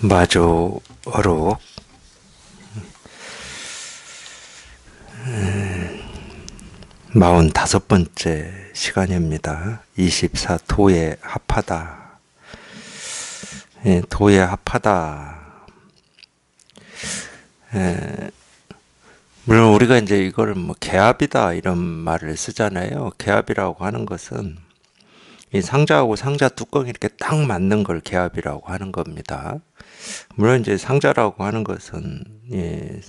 마조로 음, 마흔 다섯 번째 시간입니다. 24도에 합하다. 예, 도에 합하다. 예, 물론 우리가 이제 이걸 뭐 개합이다 이런 말을 쓰잖아요. 개합이라고 하는 것은 이 상자하고 상자 뚜껑이 이렇게 딱 맞는 걸개합이라고 하는 겁니다. 물론 이제 상자라고 하는 것은 예,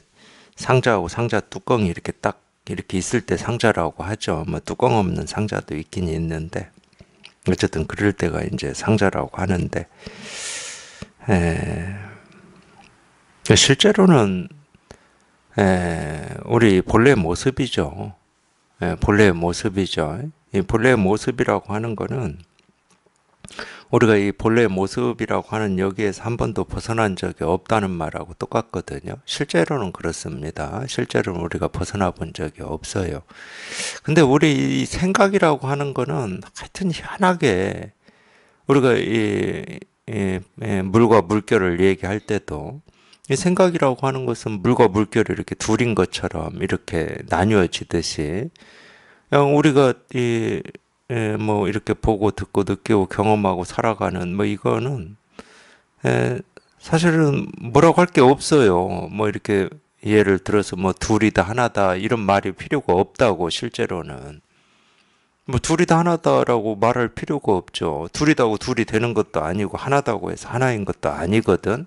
상자하고 상자 뚜껑이 이렇게 딱 이렇게 있을 때 상자라고 하죠. 뭐 뚜껑 없는 상자도 있긴 있는데 어쨌든 그럴 때가 이제 상자라고 하는데 에, 예. 실제로는 에, 예, 우리 본래 모습이죠. 에, 예, 본래 모습이죠. 이 본래의 모습이라고 하는 것은 우리가 이 본래의 모습이라고 하는 여기에서 한 번도 벗어난 적이 없다는 말하고 똑같거든요. 실제로는 그렇습니다. 실제로는 우리가 벗어나 본 적이 없어요. 근데 우리 이 생각이라고 하는 것은 하여튼 희한하게 우리가 이, 이, 이 물과 물결을 얘기할 때도 이 생각이라고 하는 것은 물과 물결이 이렇게 둘인 것처럼 이렇게 나뉘어지듯이 그냥 어, 우리가 그 이, 예, 뭐 이렇게 보고 듣고 느끼고 경험하고 살아가는 뭐 이거는 예, 사실은 뭐라고 할 게 없어요. 뭐 이렇게 예를 들어서 뭐 둘이다 하나다 이런 말이 필요가 없다고 실제로는 뭐 둘이다 하나다라고 말할 필요가 없죠. 둘이다고 둘이 되는 것도 아니고 하나다고 해서 하나인 것도 아니거든.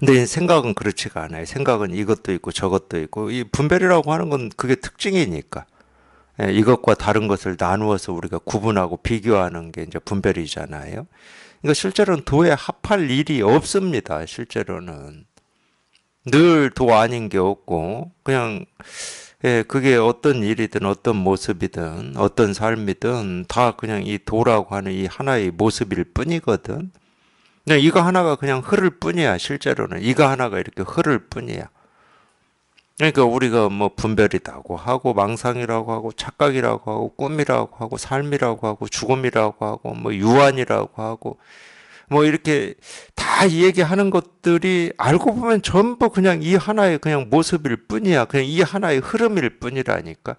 근데 생각은 그렇지가 않아요. 생각은 이것도 있고 저것도 있고 이 분별이라고 하는 건 그게 특징이니까. 예, 이것과 다른 것을 나누어서 우리가 구분하고 비교하는 게 이제 분별이잖아요. 그러니까 실제로는 도에 합할 일이 없습니다. 실제로는 늘 도 아닌 게 없고 그냥 예, 그게 어떤 일이든 어떤 모습이든 어떤 삶이든 다 그냥 이 도라고 하는 이 하나의 모습일 뿐이거든. 그냥 이거 하나가 그냥 흐를 뿐이야. 실제로는 이거 하나가 이렇게 흐를 뿐이야. 그러니까 우리가 뭐 분별이라고 하고 망상이라고 하고 착각이라고 하고 꿈이라고 하고 삶이라고 하고 죽음이라고 하고 뭐 유한이라고 하고 뭐 이렇게 다 얘기하는 것들이 알고 보면 전부 그냥 이 하나의 그냥 모습일 뿐이야. 그냥 이 하나의 흐름일 뿐이라니까.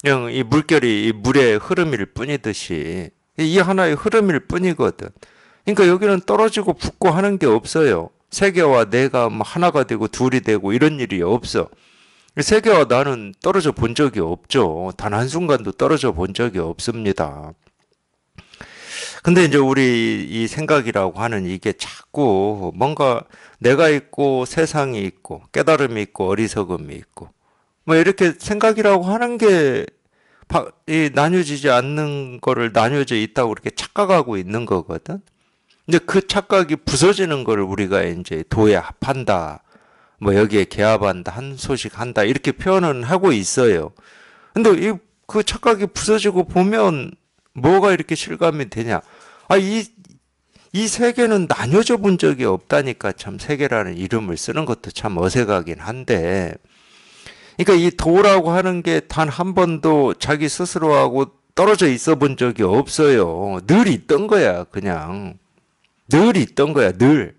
그냥 이 물결이 이 물의 흐름일 뿐이듯이 이 하나의 흐름일 뿐이거든. 그러니까 여기는 떨어지고 붙고 하는 게 없어요. 세계와 내가 뭐 하나가 되고 둘이 되고 이런 일이 없어. 세계와 나는 떨어져 본 적이 없죠. 단 한순간도 떨어져 본 적이 없습니다. 근데 이제 우리 이 생각이라고 하는 이게 자꾸 뭔가 내가 있고 세상이 있고 깨달음이 있고 어리석음이 있고 뭐 이렇게 생각이라고 하는 게 나뉘어지지 않는 거를 나뉘어져 있다고 그렇게 착각하고 있는 거거든. 근데 그 착각이 부서지는 걸 우리가 이제 도야합한다. 뭐 여기에 개합한다, 한 소식 한다 이렇게 표현은 하고 있어요. 근데 이 그 착각이 부서지고 보면 뭐가 이렇게 실감이 되냐? 아 이 이 세계는 나뉘어져 본 적이 없다니까 참 세계라는 이름을 쓰는 것도 참 어색하긴 한데. 그러니까 이 도라고 하는 게 단 한 번도 자기 스스로하고 떨어져 있어 본 적이 없어요. 늘 있던 거야, 그냥. 늘 있던 거야, 늘.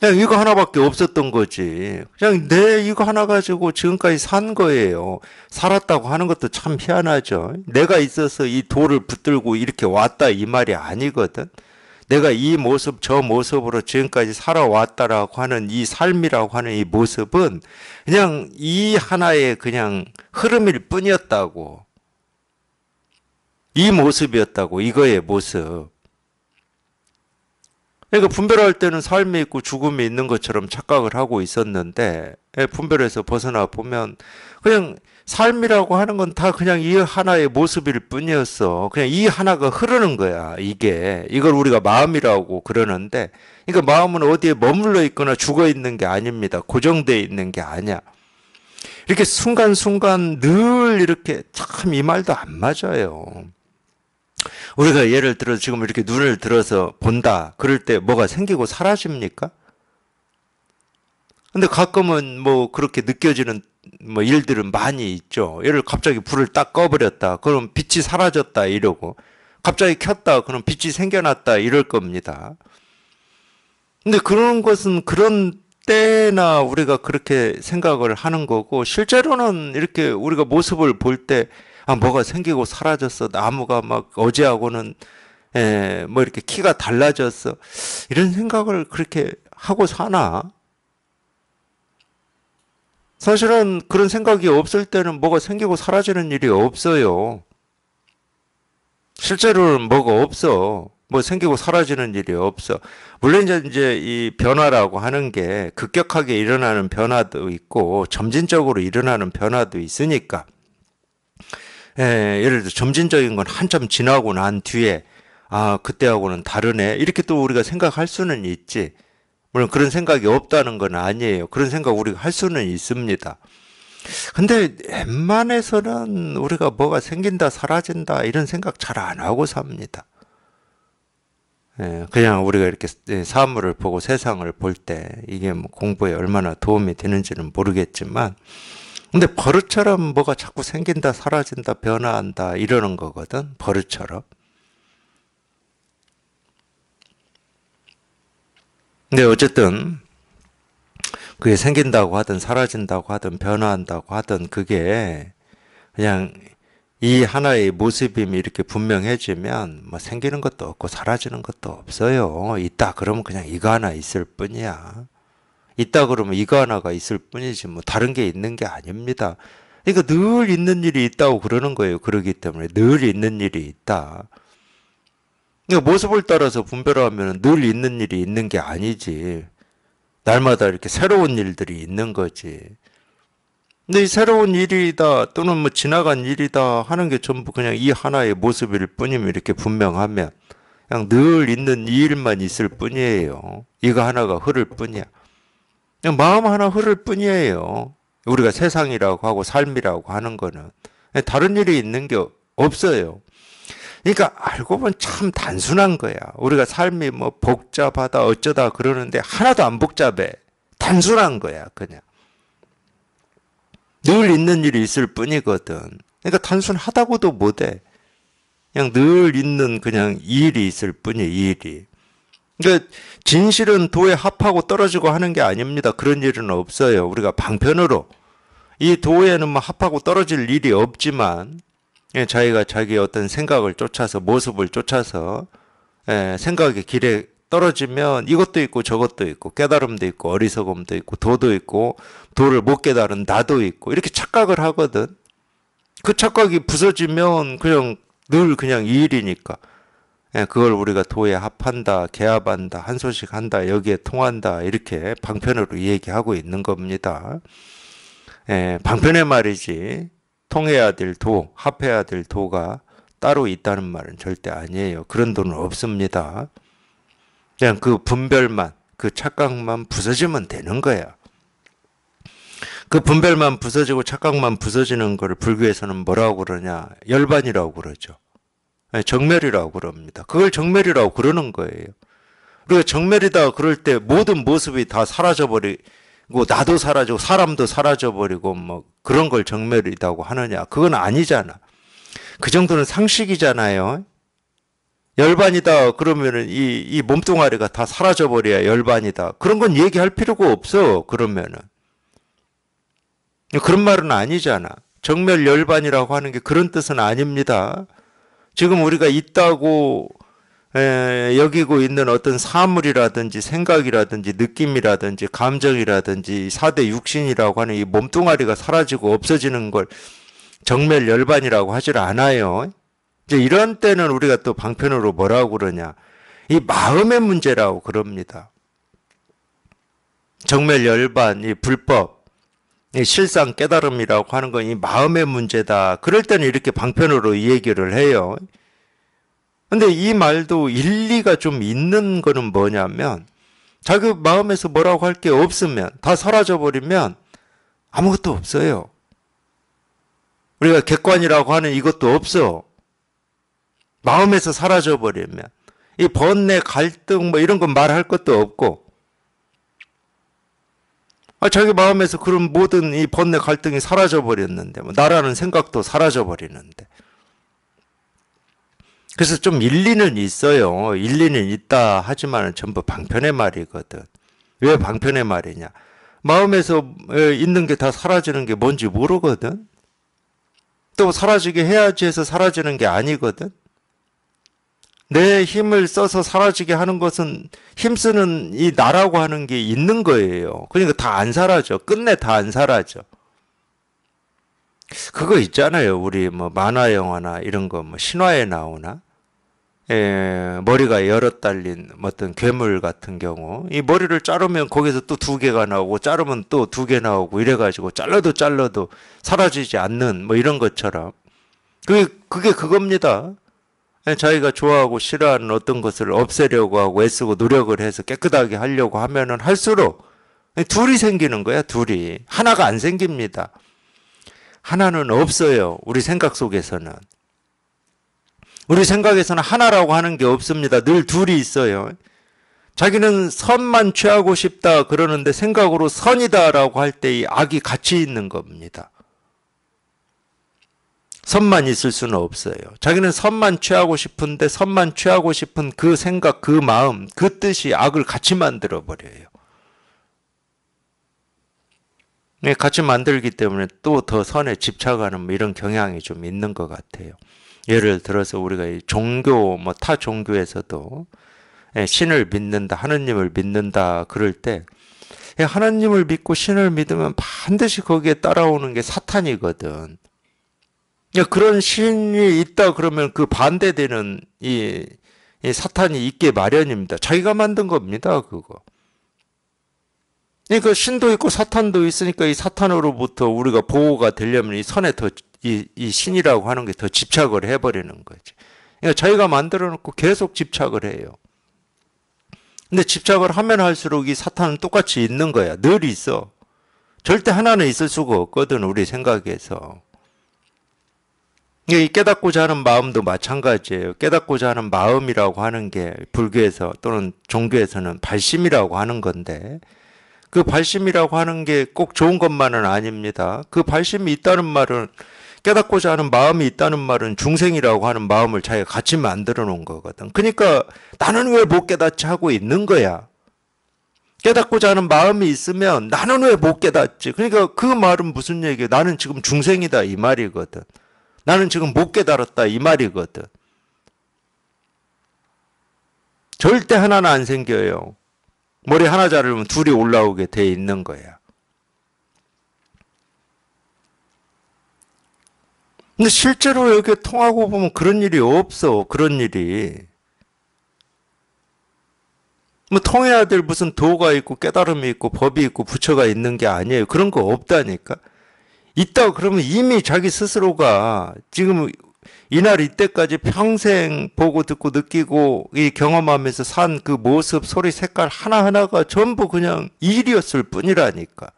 그냥 이거 하나밖에 없었던 거지. 그냥 내 이거 하나 가지고 지금까지 산 거예요. 살았다고 하는 것도 참 희한하죠. 내가 있어서 이 돌을 붙들고 이렇게 왔다 이 말이 아니거든. 내가 이 모습, 저 모습으로 지금까지 살아왔다라고 하는 이 삶이라고 하는 이 모습은 그냥 이 하나의 그냥 흐름일 뿐이었다고. 이 모습이었다고, 이거의 모습. 그러니까 분별할 때는 삶이 있고 죽음이 있는 것처럼 착각을 하고 있었는데 예, 분별해서 벗어나 보면 그냥 삶이라고 하는 건 다 그냥 이 하나의 모습일 뿐이었어. 그냥 이 하나가 흐르는 거야. 이게 이걸 우리가 마음이라고 그러는데 그러니까 마음은 어디에 머물러 있거나 죽어 있는 게 아닙니다. 고정돼 있는 게 아니야. 이렇게 순간순간 늘 이렇게 참 이 말도 안 맞아요. 우리가 예를 들어 지금 이렇게 눈을 들어서 본다. 그럴 때 뭐가 생기고 사라집니까? 근데 가끔은 뭐 그렇게 느껴지는 뭐 일들은 많이 있죠. 예를 갑자기 불을 딱 꺼버렸다. 그럼 빛이 사라졌다 이러고 갑자기 켰다. 그럼 빛이 생겨났다 이럴 겁니다. 근데 그런 것은 그런 때나 우리가 그렇게 생각을 하는 거고 실제로는 이렇게 우리가 모습을 볼때 아, 뭐가 생기고 사라졌어. 나무가 막 어제하고는 에, 예, 뭐 이렇게 키가 달라졌어. 이런 생각을 그렇게 하고 사나? 사실은 그런 생각이 없을 때는 뭐가 생기고 사라지는 일이 없어요. 실제로는 뭐가 없어. 뭐 생기고 사라지는 일이 없어. 물론 이제, 이제 이 변화라고 하는 게 급격하게 일어나는 변화도 있고 점진적으로 일어나는 변화도 있으니까 예, 예를 들어 점진적인 건 한참 지나고 난 뒤에 아 그때하고는 다르네 이렇게 또 우리가 생각할 수는 있지 물론 그런 생각이 없다는 건 아니에요 그런 생각 우리가 할 수는 있습니다 근데 웬만해서는 우리가 뭐가 생긴다 사라진다 이런 생각 잘 안 하고 삽니다 예, 그냥 우리가 이렇게 예, 사물을 보고 세상을 볼 때 이게 뭐 공부에 얼마나 도움이 되는지는 모르겠지만 근데 버릇처럼 뭐가 자꾸 생긴다, 사라진다, 변화한다 이러는 거거든. 버릇처럼. 근데 어쨌든 그게 생긴다고 하든 사라진다고 하든 변화한다고 하든 그게 그냥 이 하나의 모습임이 이렇게 분명해지면 뭐 생기는 것도 없고 사라지는 것도 없어요. 있다 그러면 그냥 이거 하나 있을 뿐이야. 있다 그러면 이거 하나가 있을 뿐이지 뭐 다른 게 있는 게 아닙니다. 그러니까 늘 있는 일이 있다고 그러는 거예요. 그러기 때문에 늘 있는 일이 있다. 그러니까 모습을 따라서 분별하면 늘 있는 일이 있는 게 아니지. 날마다 이렇게 새로운 일들이 있는 거지. 근데 이 새로운 일이다 또는 뭐 지나간 일이다 하는 게 전부 그냥 이 하나의 모습일 뿐이면 이렇게 분명하면 그냥 늘 있는 이 일만 있을 뿐이에요. 이거 하나가 흐를 뿐이야. 그냥 마음 하나 흐를 뿐이에요. 우리가 세상이라고 하고 삶이라고 하는 거는 다른 일이 있는 게 없어요. 그러니까 알고 보면 참 단순한 거야. 우리가 삶이 뭐 복잡하다 어쩌다 그러는데 하나도 안 복잡해. 단순한 거야, 그냥. 늘 있는 일이 있을 뿐이거든. 그러니까 단순하다고도 못해. 그냥 늘 있는 그냥 일이 있을 뿐이야, 일이. 그러니까 진실은 도에 합하고 떨어지고 하는 게 아닙니다. 그런 일은 없어요. 우리가 방편으로 이 도에는 뭐 합하고 떨어질 일이 없지만 예, 자기가 자기 어떤 생각을 쫓아서 모습을 쫓아서 예, 생각의 길에 떨어지면 이것도 있고 저것도 있고 깨달음도 있고 어리석음도 있고 도도 있고 도를 못 깨달은 나도 있고 이렇게 착각을 하거든. 그 착각이 부서지면 그냥 늘 그냥 이 일이니까 예, 그걸 우리가 도에 합한다, 개합한다, 한 소식 한다, 여기에 통한다 이렇게 방편으로 얘기하고 있는 겁니다. 예, 방편의 말이지 통해야 될 도, 합해야 될 도가 따로 있다는 말은 절대 아니에요. 그런 돈은 없습니다. 그냥 그 분별만, 그 착각만 부서지면 되는 거야. 그 분별만 부서지고 착각만 부서지는 거를 불교에서는 뭐라고 그러냐? 열반이라고 그러죠. 예, 정멸이라고 그럽니다. 그걸 정멸이라고 그러는 거예요. 그리가 정멸이다 그럴 때 모든 모습이 다 사라져버리고 나도 사라지고 사람도 사라져버리고 뭐 그런 걸 정멸이라고 하느냐. 그건 아니잖아. 그 정도는 상식이잖아요. 열반이다 그러면은 이, 이 몸뚱아리가 다 사라져버려야 열반이다. 그런 건 얘기할 필요가 없어. 그러면은. 그런 말은 아니잖아. 정멸 열반이라고 하는 게 그런 뜻은 아닙니다. 지금 우리가 있다고 에, 여기고 있는 어떤 사물이라든지 생각이라든지 느낌이라든지 감정이라든지 4대 육신이라고 하는 이 몸뚱아리가 사라지고 없어지는 걸 정멸 열반이라고 하질 않아요. 이제 이런 때는 우리가 또 방편으로 뭐라고 그러냐. 이 마음의 문제라고 그럽니다. 정멸 열반, 이 불법, 실상 깨달음이라고 하는 건 이 마음의 문제다. 그럴 때는 이렇게 방편으로 얘기를 해요. 근데 이 말도 일리가 좀 있는 거는 뭐냐면 자기 마음에서 뭐라고 할 게 없으면 다 사라져 버리면 아무것도 없어요. 우리가 객관이라고 하는 이것도 없어. 마음에서 사라져 버리면 이 번뇌, 갈등 뭐 이런 건 말할 것도 없고 아, 자기 마음에서 그런 모든 이 번뇌 갈등이 사라져 버렸는데, 뭐 나라는 생각도 사라져 버리는데. 그래서 좀 일리는 있어요. 일리는 있다 하지만 전부 방편의 말이거든. 왜 방편의 말이냐? 마음에서 있는 게 다 사라지는 게 뭔지 모르거든. 또 사라지게 해야지 해서 사라지는 게 아니거든. 내 힘을 써서 사라지게 하는 것은 힘쓰는 이 나라고 하는 게 있는 거예요. 그러니까 다 안 사라져. 끝내 다 안 사라져. 그거 있잖아요. 우리 뭐 만화 영화나 이런 거 뭐 신화에 나오나 예, 머리가 열어 달린 뭐 어떤 괴물 같은 경우 이 머리를 자르면 거기서 또 두 개가 나오고 자르면 또 두 개 나오고 이래 가지고 잘라도 잘라도 사라지지 않는 뭐 이런 것처럼 그게 그게 그겁니다. 예, 자기가 좋아하고 싫어하는 어떤 것을 없애려고 하고 애쓰고 노력을 해서 깨끗하게 하려고 하면은 할수록 예, 둘이 생기는 거야, 둘이. 하나가 안 생깁니다. 하나는 없어요. 우리 생각 속에서는. 우리 생각에서는 하나라고 하는 게 없습니다. 늘 둘이 있어요. 자기는 선만 취하고 싶다 그러는데 생각으로 선이다라고 할 때 이 악이 같이 있는 겁니다. 선만 있을 수는 없어요. 자기는 선만 취하고 싶은데 선만 취하고 싶은 그 생각, 그 마음, 그 뜻이 악을 같이 만들어 버려요. 네, 같이 만들기 때문에 또 더 선에 집착하는 뭐 이런 경향이 좀 있는 것 같아요. 예를 들어서 우리가 종교, 뭐 타 종교에서도 예, 신을 믿는다, 하느님을 믿는다 그럴 때 예, 하나님을 믿고 신을 믿으면 반드시 거기에 따라오는 게 사탄이거든. 예, 그런 신이 있다 그러면 그 반대되는 이, 이 사탄이 있게 마련입니다. 자기가 만든 겁니다, 그거. 그러니까 신도 있고 사탄도 있으니까 이 사탄으로부터 우리가 보호가 되려면 이 선에 더, 이, 이 신이라고 하는 게 더 집착을 해버리는 거지. 그러니까 자기가 만들어 놓고 계속 집착을 해요. 근데 집착을 하면 할수록 이 사탄은 똑같이 있는 거야. 늘 있어. 절대 하나는 있을 수가 없거든, 우리 생각에서. 깨닫고자 하는 마음도 마찬가지예요. 깨닫고자 하는 마음이라고 하는 게 불교에서 또는 종교에서는 발심이라고 하는 건데 그 발심이라고 하는 게 꼭 좋은 것만은 아닙니다. 그 발심이 있다는 말은 깨닫고자 하는 마음이 있다는 말은 중생이라고 하는 마음을 자기가 같이 만들어 놓은 거거든. 그러니까 나는 왜 못 깨닫지 하고 있는 거야. 깨닫고자 하는 마음이 있으면 나는 왜 못 깨닫지? 그러니까 그 말은 무슨 얘기예요? 나는 지금 중생이다 이 말이거든. 나는 지금 못 깨달았다 이 말이거든. 절대 하나는 안 생겨요. 머리 하나 자르면 둘이 올라오게 돼 있는 거야. 근데 실제로 여기 게 통하고 보면 그런 일이 없어. 그런 일이. 뭐 통해야 될 무슨 도가 있고 깨달음이 있고 법이 있고 부처가 있는 게 아니에요. 그런 거 없다니까. 있다 그러면 이미 자기 스스로가 지금 이날 이때까지 평생 보고 듣고 느끼고 이 경험하면서 산 그 모습, 소리, 색깔 하나하나가 전부 그냥 일이었을 뿐이라니까.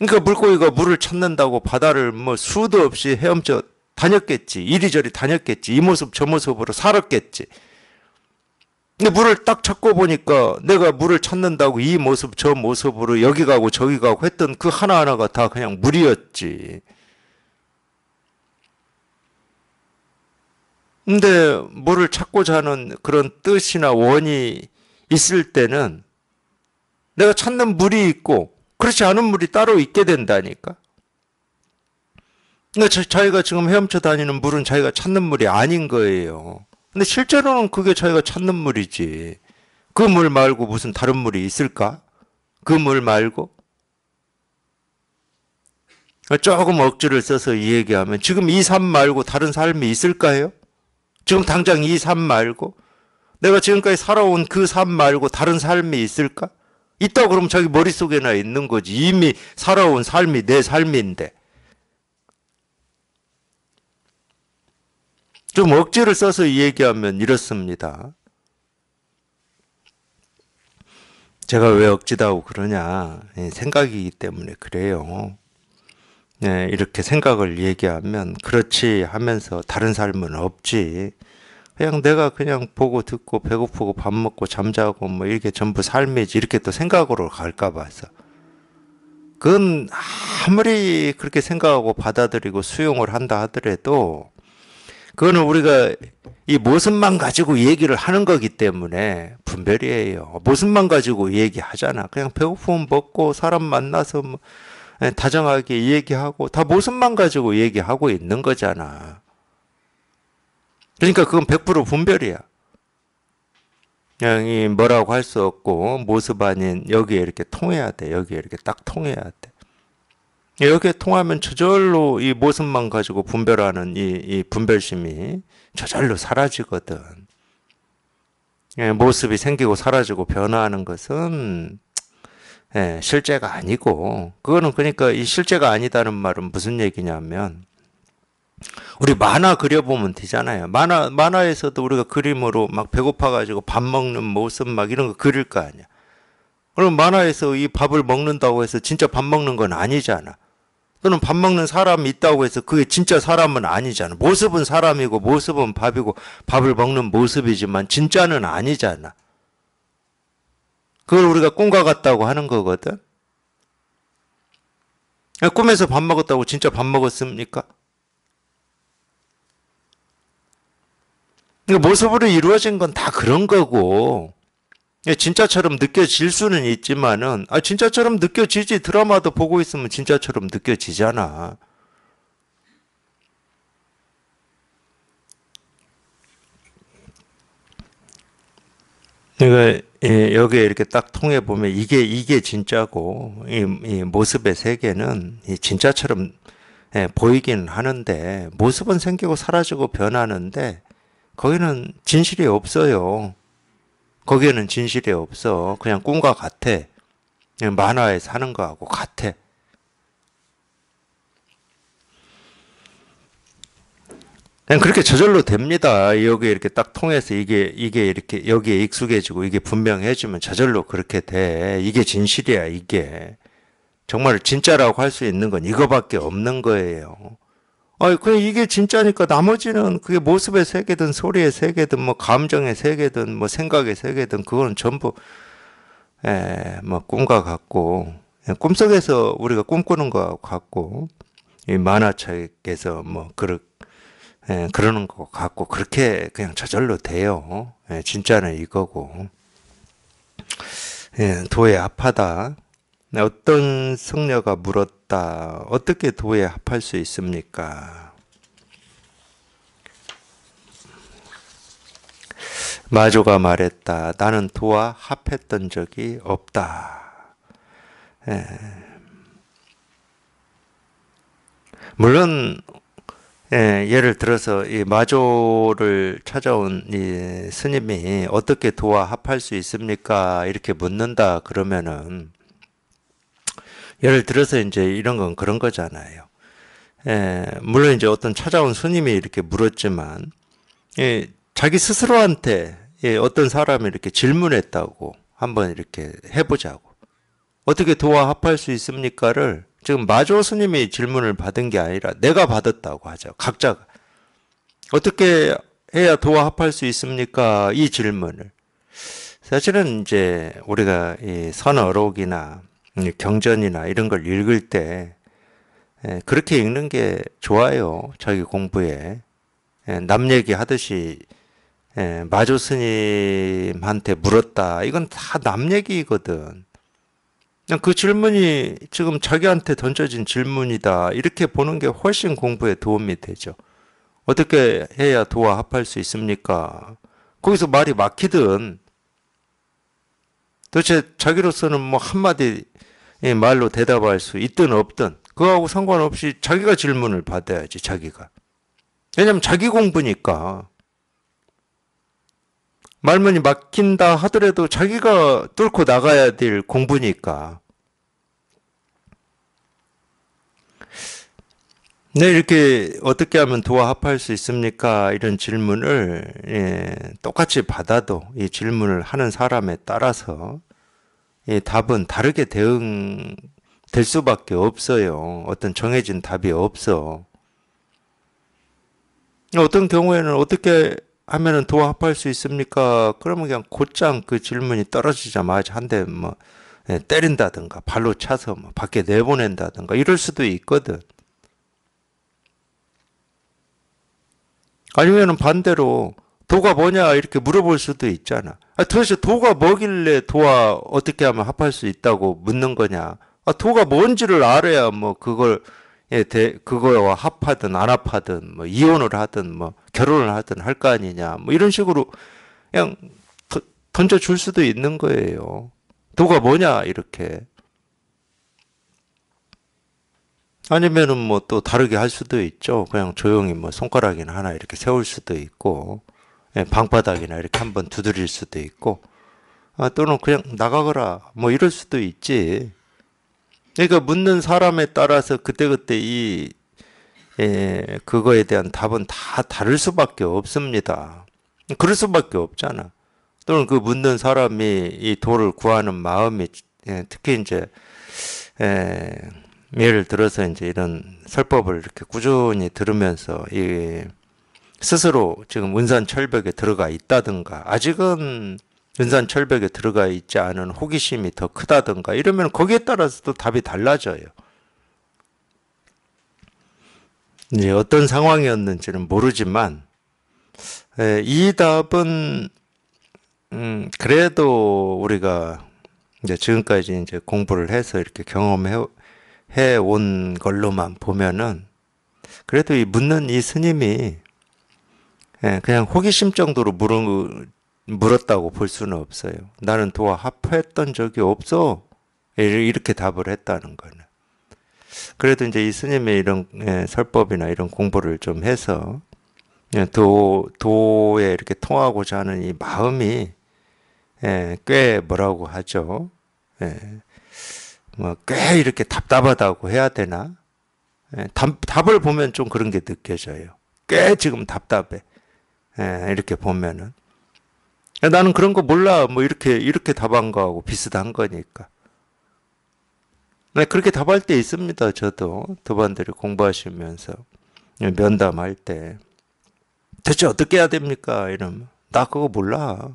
그러니까 물고기가 물을 찾는다고 바다를 뭐 수도 없이 헤엄쳐 다녔겠지. 이리저리 다녔겠지. 이 모습 저 모습으로 살았겠지. 근데 물을 딱 찾고 보니까 내가 물을 찾는다고 이 모습 저 모습으로 여기 가고 저기 가고 했던 그 하나하나가 다 그냥 물이었지. 근데 물을 찾고자 하는 그런 뜻이나 원이 있을 때는 내가 찾는 물이 있고 그렇지 않은 물이 따로 있게 된다니까. 그러니까 자기가 지금 헤엄쳐 다니는 물은 자기가 찾는 물이 아닌 거예요. 근데 실제로는 그게 자기가 찾는 물이지. 그 물 말고 무슨 다른 물이 있을까? 그 물 말고? 조금 억지를 써서 이 얘기하면 지금 이 삶 말고 다른 삶이 있을까요? 지금 당장 이 삶 말고 내가 지금까지 살아온 그 삶 말고 다른 삶이 있을까? 있다 그러면 자기 머릿속에나 있는 거지. 이미 살아온 삶이 내 삶인데. 좀 억지를 써서 얘기하면 이렇습니다. 제가 왜 억지다고 그러냐 생각이기 때문에 그래요. 네, 이렇게 생각을 얘기하면 그렇지 하면서 다른 삶은 없지. 그냥 내가 그냥 보고 듣고 배고프고 밥 먹고 잠자고 뭐 이렇게 전부 삶이지 이렇게 또 생각으로 갈까 봐서 그건 아무리 그렇게 생각하고 받아들이고 수용을 한다 하더라도 그거는 우리가 이 모습만 가지고 얘기를 하는 거기 때문에 분별이에요. 모습만 가지고 얘기하잖아. 그냥 배고픔 먹고 사람 만나서 뭐 예, 다정하게 얘기하고 다 모습만 가지고 얘기하고 있는 거잖아. 그러니까 그건 100% 분별이야. 그냥 이 뭐라고 할 수 없고 모습 아닌 여기에 이렇게 통해야 돼. 여기에 이렇게 딱 통해야 돼. 이렇게 통하면 저절로 이 모습만 가지고 분별하는 이, 이 분별심이 저절로 사라지거든. 예, 모습이 생기고 사라지고 변화하는 것은 예, 실제가 아니고 그거는 그러니까 이 실제가 아니다는 말은 무슨 얘기냐면 우리 만화 그려보면 되잖아요. 만화 만화에서도 우리가 그림으로 막 배고파가지고 밥 먹는 모습 막 이런 거 그릴 거 아니야. 그럼 만화에서 이 밥을 먹는다고 해서 진짜 밥 먹는 건 아니잖아. 또는 밥 먹는 사람이 있다고 해서 그게 진짜 사람은 아니잖아. 모습은 사람이고 모습은 밥이고 밥을 먹는 모습이지만 진짜는 아니잖아. 그걸 우리가 꿈과 같다고 하는 거거든. 꿈에서 밥 먹었다고 진짜 밥 먹었습니까? 그러니까 모습으로 이루어진 건 다 그런 거고 예, 진짜처럼 느껴질 수는 있지만은 아 진짜처럼 느껴지지 드라마도 보고 있으면 진짜처럼 느껴지잖아. 그러 예, 여기에 이렇게 딱 통해 보면 이게 이게 진짜고 이, 이 모습의 세계는 이 진짜처럼 예, 보이긴 하는데 모습은 생기고 사라지고 변하는데 거기는 진실이 없어요. 거기에는 진실이 없어. 그냥 꿈과 같아. 그냥 만화에 사는 거하고 같아. 그냥 그렇게 저절로 됩니다. 여기 이렇게 딱 통해서 이게 이게 이렇게 여기에 익숙해지고 이게 분명해지면 저절로 그렇게 돼. 이게 진실이야. 이게 정말 진짜라고 할 수 있는 건 이거밖에 없는 거예요. 아 어, 그냥 이게 진짜니까 나머지는 그게 모습의 세계든 소리의 세계든 뭐 감정의 세계든 뭐 생각의 세계든 그거는 전부 에, 예, 뭐 꿈과 같고 예, 꿈속에서 우리가 꿈꾸는 것 같고 이 만화책에서 뭐그렇 예, 그러는 것 같고 그렇게 그냥 저절로 돼요. 예, 진짜는 이거고 예, 도에 합하다. 네, 어떤 성녀가 물었다. 어떻게 도에 합할 수 있습니까? 마조가 말했다. 나는 도와 합했던 적이 없다. 예. 물론 예, 예를 들어서 이 마조를 찾아온 이 스님이 어떻게 도와 합할 수 있습니까? 이렇게 묻는다 그러면은 예를 들어서 이제 이런 건 그런 거잖아요. 예, 물론 이제 어떤 찾아온 스님이 이렇게 물었지만, 예, 자기 스스로한테 예, 어떤 사람이 이렇게 질문했다고 한번 이렇게 해보자고. 어떻게 도와 합할 수 있습니까를 지금 마조 스님이 질문을 받은 게 아니라 내가 받았다고 하죠. 각자가. 어떻게 해야 도와 합할 수 있습니까? 이 질문을. 사실은 이제 우리가 이 선어록이나 음, 경전이나 이런 걸 읽을 때 예, 그렇게 읽는 게 좋아요. 자기 공부에. 예, 남 얘기 하듯이 예, 마조 스님한테 물었다. 이건 다 남 얘기거든. 그냥 그 질문이 지금 자기한테 던져진 질문이다. 이렇게 보는 게 훨씬 공부에 도움이 되죠. 어떻게 해야 도와 합할 수 있습니까? 거기서 말이 막히든 도대체 자기로서는 뭐 한마디 말로 대답할 수 있든 없든 그거하고 상관없이 자기가 질문을 받아야지 자기가. 왜냐면 자기 공부니까. 말문이 막힌다 하더라도 자기가 뚫고 나가야 될 공부니까. 네, 이렇게 어떻게 하면 도와 합할 수 있습니까? 이런 질문을 예, 똑같이 받아도 이 질문을 하는 사람에 따라서 이 예, 답은 다르게 대응될 수밖에 없어요. 어떤 정해진 답이 없어. 어떤 경우에는 어떻게 하면은 도합할 수 있습니까? 그러면 그냥 곧장 그 질문이 떨어지자마자 한 대뭐 예, 때린다든가 발로 차서 뭐 밖에 내보낸다든가 이럴 수도 있거든. 아니면 반대로 도가 뭐냐 이렇게 물어볼 수도 있잖아. 아, 도대체 도가 뭐길래 도와 어떻게 하면 합할 수 있다고 묻는 거냐? 아, 도가 뭔지를 알아야 뭐 그걸 예, 대, 그거와 합하든 안 합하든 뭐 이혼을 하든 뭐 결혼을 하든 할 거 아니냐 뭐 이런 식으로 그냥 더, 던져줄 수도 있는 거예요. 도가 뭐냐 이렇게 아니면은 뭐 또 다르게 할 수도 있죠. 그냥 조용히 뭐 손가락이나 하나 이렇게 세울 수도 있고. 예, 방바닥이나 이렇게 한번 두드릴 수도 있고 아, 또는 그냥 나가거라 뭐 이럴 수도 있지. 그러니까 묻는 사람에 따라서 그때그때 이 예, 그거에 대한 답은 다 다를 수밖에 없습니다. 그럴 수밖에 없잖아. 또는 그 묻는 사람이 이 도를 구하는 마음이 예, 특히 이제 예, 예를 들어서 이제 이런 설법을 이렇게 꾸준히 들으면서 이 스스로 지금 은산 철벽에 들어가 있다든가 아직은 은산 철벽에 들어가 있지 않은 호기심이 더 크다든가 이러면 거기에 따라서도 답이 달라져요. 이제 어떤 상황이었는지는 모르지만 이 답은 음, 그래도 우리가 이제 지금까지 이제 공부를 해서 이렇게 경험해 온 걸로만 보면은 그래도 이 묻는 이 스님이 예, 그냥 호기심 정도로 물은, 물었다고 볼 수는 없어요. 나는 도와 합했던 적이 없어. 예, 이렇게 답을 했다는 거는. 그래도 이제 이 스님의 이런 예, 설법이나 이런 공부를 좀 해서 도, 도에 이렇게 통하고자 하는 이 마음이 꽤 뭐라고 하죠. 뭐꽤 이렇게 답답하다고 해야 되나? 답, 답을 보면 좀 그런 게 느껴져요. 꽤 지금 답답해. 예, 이렇게 보면은. 나는 그런 거 몰라. 뭐 이렇게, 이렇게 답한 거하고 비슷한 거니까. 네, 그렇게 답할 때 있습니다. 저도. 두반들이 공부하시면서. 면담할 때. 대체 어떻게 해야 됩니까? 이러면. 나 그거 몰라.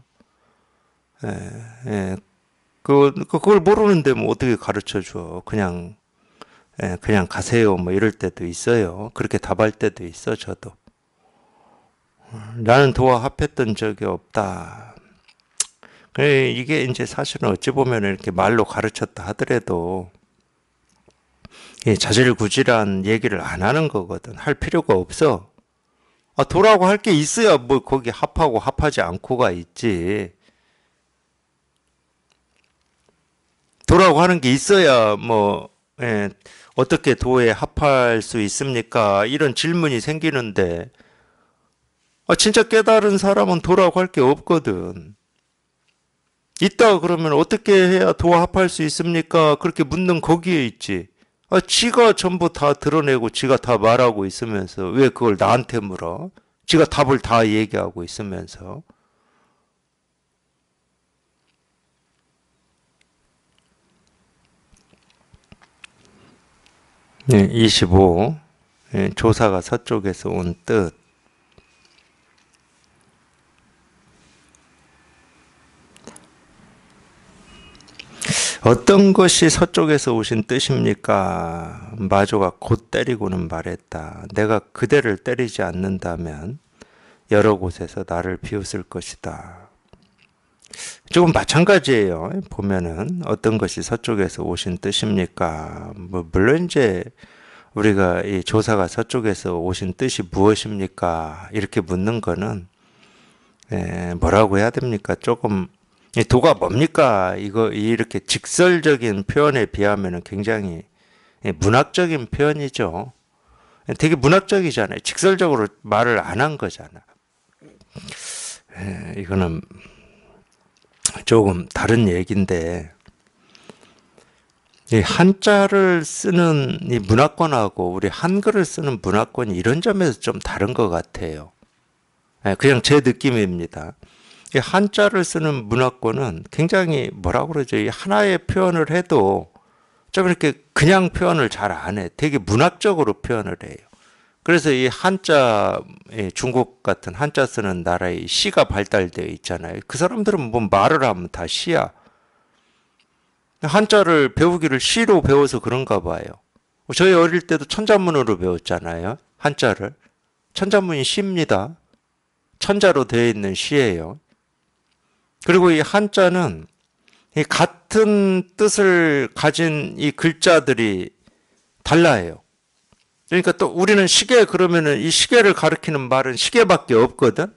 예, 예. 그, 그걸 모르는데 뭐 어떻게 가르쳐 줘. 그냥, 예, 그냥 가세요. 뭐 이럴 때도 있어요. 그렇게 답할 때도 있어, 저도. 나는 도와 합했던 적이 없다. 이게 이제 사실은 어찌 보면 이렇게 말로 가르쳤다 하더라도 자질구질한 얘기를 안 하는 거거든. 할 필요가 없어. 아, 도라고 할 게 있어야 뭐 거기 합하고 합하지 않고가 있지. 도라고 하는 게 있어야 뭐 예, 어떻게 도에 합할 수 있습니까? 이런 질문이 생기는데 아, 진짜 깨달은 사람은 도라고 할 게 없거든. 있다 그러면 어떻게 해야 도와 합할 수 있습니까? 그렇게 묻는 거기에 있지. 아, 지가 전부 다 드러내고 지가 다 말하고 있으면서 왜 그걸 나한테 물어? 지가 답을 다 얘기하고 있으면서. 25. 예, 예, 조사가 서쪽에서 온 뜻. 어떤 것이 서쪽에서 오신 뜻입니까? 마조가 곧 때리고는 말했다. 내가 그대를 때리지 않는다면 여러 곳에서 나를 비웃을 것이다. 조금 마찬가지예요. 보면은 어떤 것이 서쪽에서 오신 뜻입니까? 뭐 물론 이제 우리가 이 조사가 서쪽에서 오신 뜻이 무엇입니까? 이렇게 묻는 거는 예, 뭐라고 해야 됩니까? 조금 도가 뭡니까? 이거 이렇게 직설적인 표현에 비하면 굉장히 예, 문학적인 표현이죠. 되게 문학적이잖아요. 직설적으로 말을 안 한 거잖아. 예, 이거는 조금 다른 얘기인데 한자를 쓰는 이 문화권하고 우리 한글을 쓰는 문화권이 이런 점에서 좀 다른 것 같아요. 예, 그냥 제 느낌입니다. 이 한자를 쓰는 문화권은 굉장히 뭐라 고 그러죠? 이 하나의 표현을 해도 좀 이렇게 그냥 표현을 잘 안 해. 되게 문학적으로 표현을 해요. 그래서 이 한자, 중국 같은 한자 쓰는 나라의 시가 발달되어 있잖아요. 그 사람들은 뭐 말을 하면 다 시야. 한자를 배우기를 시로 배워서 그런가 봐요. 저희 어릴 때도 천자문으로 배웠잖아요. 한자를. 천자문이 시입니다. 천자로 되어 있는 시예요. 그리고 이 한자는 이 같은 뜻을 가진 이 글자들이 달라요. 그러니까 또 우리는 시계 그러면은 이 시계를 가리키는 말은 시계밖에 없거든.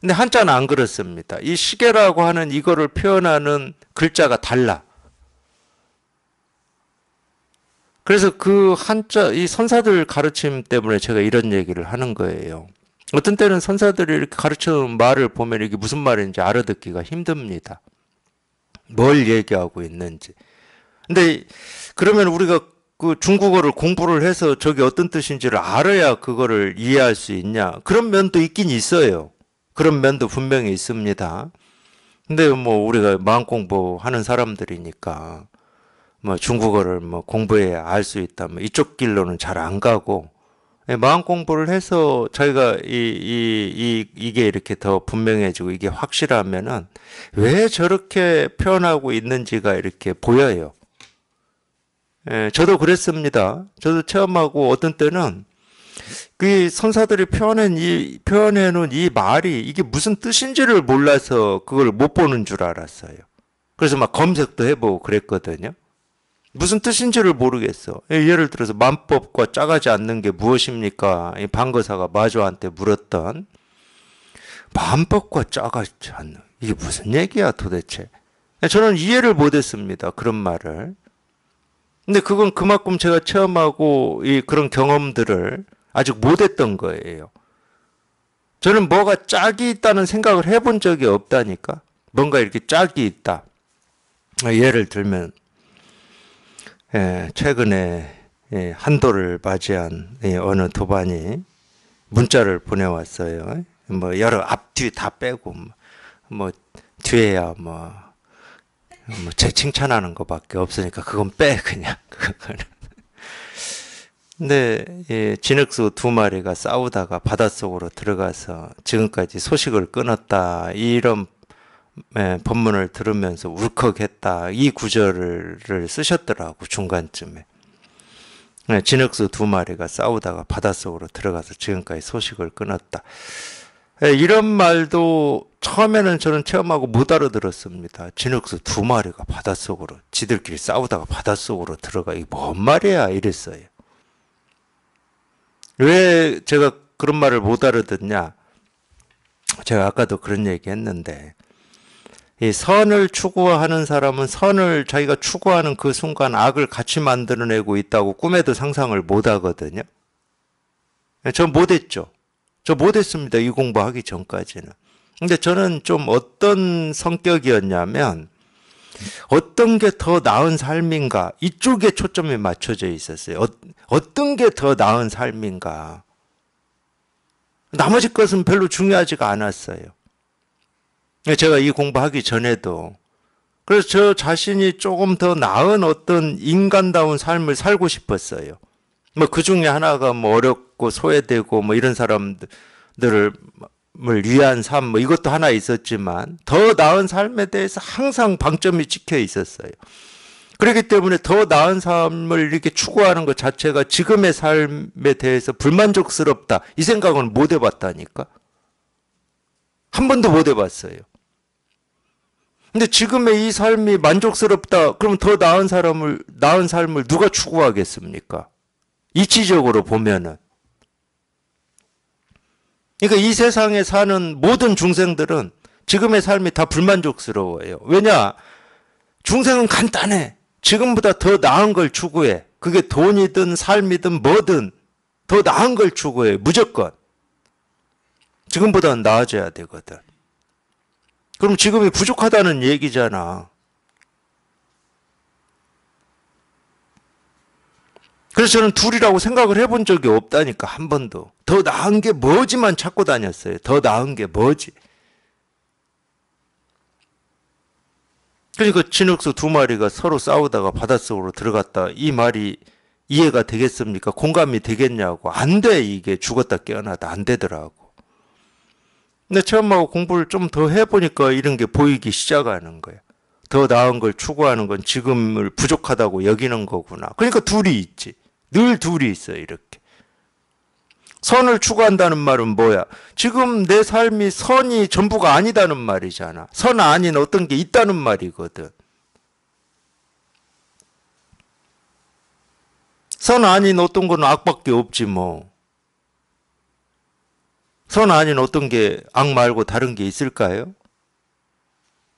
근데 한자는 안 그렇습니다. 이 시계라고 하는 이거를 표현하는 글자가 달라. 그래서 그 한자 이 선사들 가르침 때문에 제가 이런 얘기를 하는 거예요. 어떤 때는 선사들이 이렇게 가르쳐는 말을 보면 이게 무슨 말인지 알아듣기가 힘듭니다. 뭘 얘기하고 있는지. 근데 그러면 우리가 그 중국어를 공부를 해서 저게 어떤 뜻인지를 알아야 그거를 이해할 수 있냐? 그런 면도 있긴 있어요. 그런 면도 분명히 있습니다. 근데 뭐 우리가 마음 공부하는 사람들이니까 뭐 중국어를 뭐공부해알 수 있다. 뭐 이쪽 길로는 잘 안 가고 예, 마음 공부를 해서 자기가 이, 이, 이, 이게 이렇게 더 분명해지고 이게 확실하면은 왜 저렇게 표현하고 있는지가 이렇게 보여요. 예, 저도 그랬습니다. 저도 체험하고 어떤 때는 그 선사들이 표현한 이, 표현해놓은 이 말이 이게 무슨 뜻인지를 몰라서 그걸 못 보는 줄 알았어요. 그래서 막 검색도 해보고 그랬거든요. 무슨 뜻인지를 모르겠어. 예, 예를 들어서 만법과 짜가지 않는 게 무엇입니까? 이 방거사가 마조한테 물었던 만법과 짜가지 않는 이게 무슨 얘기야 도대체? 예, 저는 이해를 못했습니다. 그런 말을. 근데 그건 그만큼 제가 체험하고 이 그런 경험들을 아직 못했던 거예요. 저는 뭐가 짝이 있다는 생각을 해본 적이 없다니까. 뭔가 이렇게 짝이 있다. 예, 예를 들면 예, 최근에 예, 한도를 맞이한 예, 어느 도반이 문자를 보내왔어요. 뭐 여러 앞뒤 다 빼고 뭐, 뭐 뒤에야 뭐, 뭐, 제 칭찬하는 것밖에 없으니까 그건 빼 그냥 그거는. 근데 예, 진흙소 두 마리가 싸우다가 바닷속으로 들어가서 지금까지 소식을 끊었다 이런 본문을 예, 들으면서 울컥했다. 이 구절을 쓰셨더라고 중간쯤에. 예, 진흙수두 마리가 싸우다가 바닷속으로 들어가서 지금까지 소식을 끊었다. 예, 이런 말도 처음에는 저는 체험하고 못 알아들었습니다. 진흙수두 마리가 바닷속으로 지들끼리 싸우다가 바닷속으로 들어가 이게 뭔 말이야 이랬어요. 왜 제가 그런 말을 못 알아듣냐? 제가 아까도 그런 얘기 했는데 선을 추구하는 사람은 선을 자기가 추구하는 그 순간 악을 같이 만들어내고 있다고 꿈에도 상상을 못 하거든요. 전 예, 못했죠. 저 못했습니다. 이 공부하기 전까지는. 근데 저는 좀 어떤 성격이었냐면 어떤 게 더 나은 삶인가 이쪽에 초점이 맞춰져 있었어요. 어, 떤게 더 나은 삶인가. 나머지 것은 별로 중요하지가 않았어요. 네, 제가 이 공부하기 전에도 그래서 저 자신이 조금 더 나은 어떤 인간다운 삶을 살고 싶었어요. 뭐 그 중에 하나가 뭐 어렵고 소외되고 뭐 이런 사람들을 을 뭐 위한 삶, 뭐 이것도 하나 있었지만 더 나은 삶에 대해서 항상 방점이 찍혀 있었어요. 그렇기 때문에 더 나은 삶을 이렇게 추구하는 것 자체가 지금의 삶에 대해서 불만족스럽다. 이 생각은 못 해봤다니까. 한 번도 못 해봤어요. 근데 지금의 이 삶이 만족스럽다. 그럼 더 나은 사람을 나은 삶을 누가 추구하겠습니까? 이치적으로 보면은 그러니까 이 세상에 사는 모든 중생들은 지금의 삶이 다 불만족스러워요. 왜냐? 중생은 간단해. 지금보다 더 나은 걸 추구해. 그게 돈이든 삶이든 뭐든 더 나은 걸 추구해. 무조건. 지금보다는 나아져야 되거든. 그럼 지금이 부족하다는 얘기잖아. 그래서 저는 둘이라고 생각을 해본 적이 없다니까 한 번도. 더 나은 게 뭐지만 찾고 다녔어요. 더 나은 게 뭐지. 그러니까 진흙수두 마리가 서로 싸우다가 바닷속으로 들어갔다. 이 말이 이해가 되겠습니까? 공감이 되겠냐고. 안 돼, 이게. 죽었다 깨어나다. 안 되더라고. 근데 체험하고 공부를 좀 더 해보니까 이런 게 보이기 시작하는 거예요. 더 나은 걸 추구하는 건 지금을 부족하다고 여기는 거구나. 그러니까 둘이 있지. 늘 둘이 있어 이렇게. 선을 추구한다는 말은 뭐야? 지금 내 삶이 선이 전부가 아니다는 말이잖아. 선 아닌 어떤 게 있다는 말이거든. 선 아닌 어떤 건 악밖에 없지 뭐. 선 아닌 어떤 게 악 말고 다른 게 있을까요?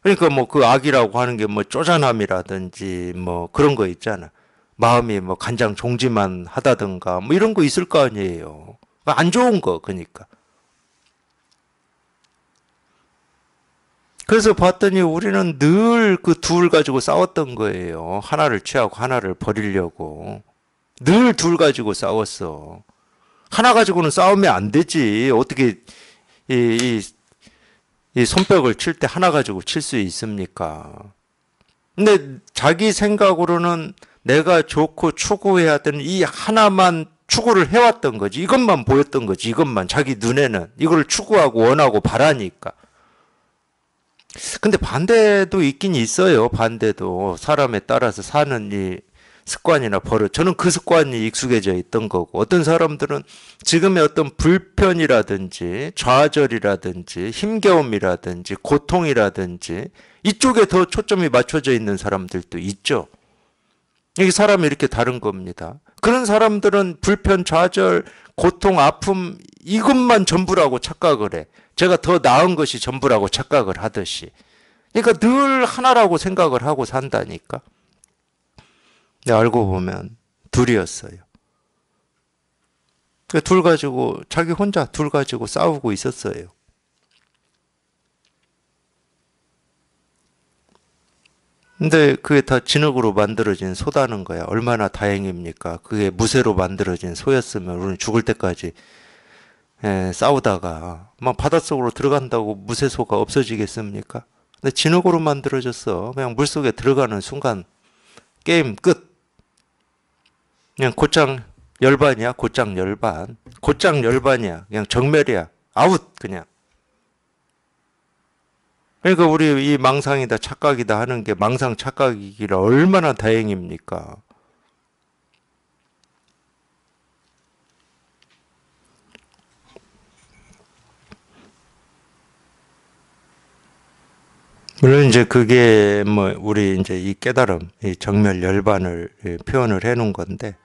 그러니까 뭐 그 악이라고 하는 게 뭐 쪼잔함이라든지 뭐 그런 거 있잖아. 마음이 뭐 간장 종지만 하다든가 뭐 이런 거 있을 거 아니에요. 그러니까 안 좋은 거 그러니까. 그래서 봤더니 우리는 늘 그 둘 가지고 싸웠던 거예요. 하나를 취하고 하나를 버리려고. 늘 둘 가지고 싸웠어. 하나 가지고는 싸우면 안 되지. 어떻게 이, 이, 이 손뼉을 칠 때 하나 가지고 칠 수 있습니까? 근데 자기 생각으로는 내가 좋고 추구해야 되는 이 하나만 추구를 해왔던 거지. 이것만 보였던 거지. 이것만 자기 눈에는 이걸 추구하고 원하고 바라니까. 근데 반대도 있긴 있어요. 반대도 사람에 따라서 사는 이 습관이나 버릇. 저는 그 습관이 익숙해져 있던 거고, 어떤 사람들은 지금의 어떤 불편이라든지, 좌절이라든지, 힘겨움이라든지, 고통이라든지, 이쪽에 더 초점이 맞춰져 있는 사람들도 있죠. 이게 사람이 이렇게 다른 겁니다. 그런 사람들은 불편, 좌절, 고통, 아픔, 이것만 전부라고 착각을 해. 제가 더 나은 것이 전부라고 착각을 하듯이. 그러니까 늘 하나라고 생각을 하고 산다니까. 근데 알고 보면 둘이었어요. 그 둘 가지고 자기 혼자 둘 가지고 싸우고 있었어요. 근데 그게 다 진흙으로 만들어진 소다는 거야. 얼마나 다행입니까? 그게 무쇠로 만들어진 소였으면 우리는 죽을 때까지 예, 싸우다가 막 바닷속으로 들어간다고 무쇠소가 없어지겠습니까? 근데 진흙으로 만들어졌어. 그냥 물속에 들어가는 순간 게임 끝. 그냥 곧장 열반이야. 곧장 열반. 곧장 열반이야. 그냥 정멸이야. 아웃 그냥. 그러니까 우리 이 망상이다 착각이다 하는 게 망상 착각이기를 얼마나 다행입니까? 물론 이제 그게 뭐 우리 이제 이 깨달음, 이 정멸 열반을 예, 표현을 해 놓은 건데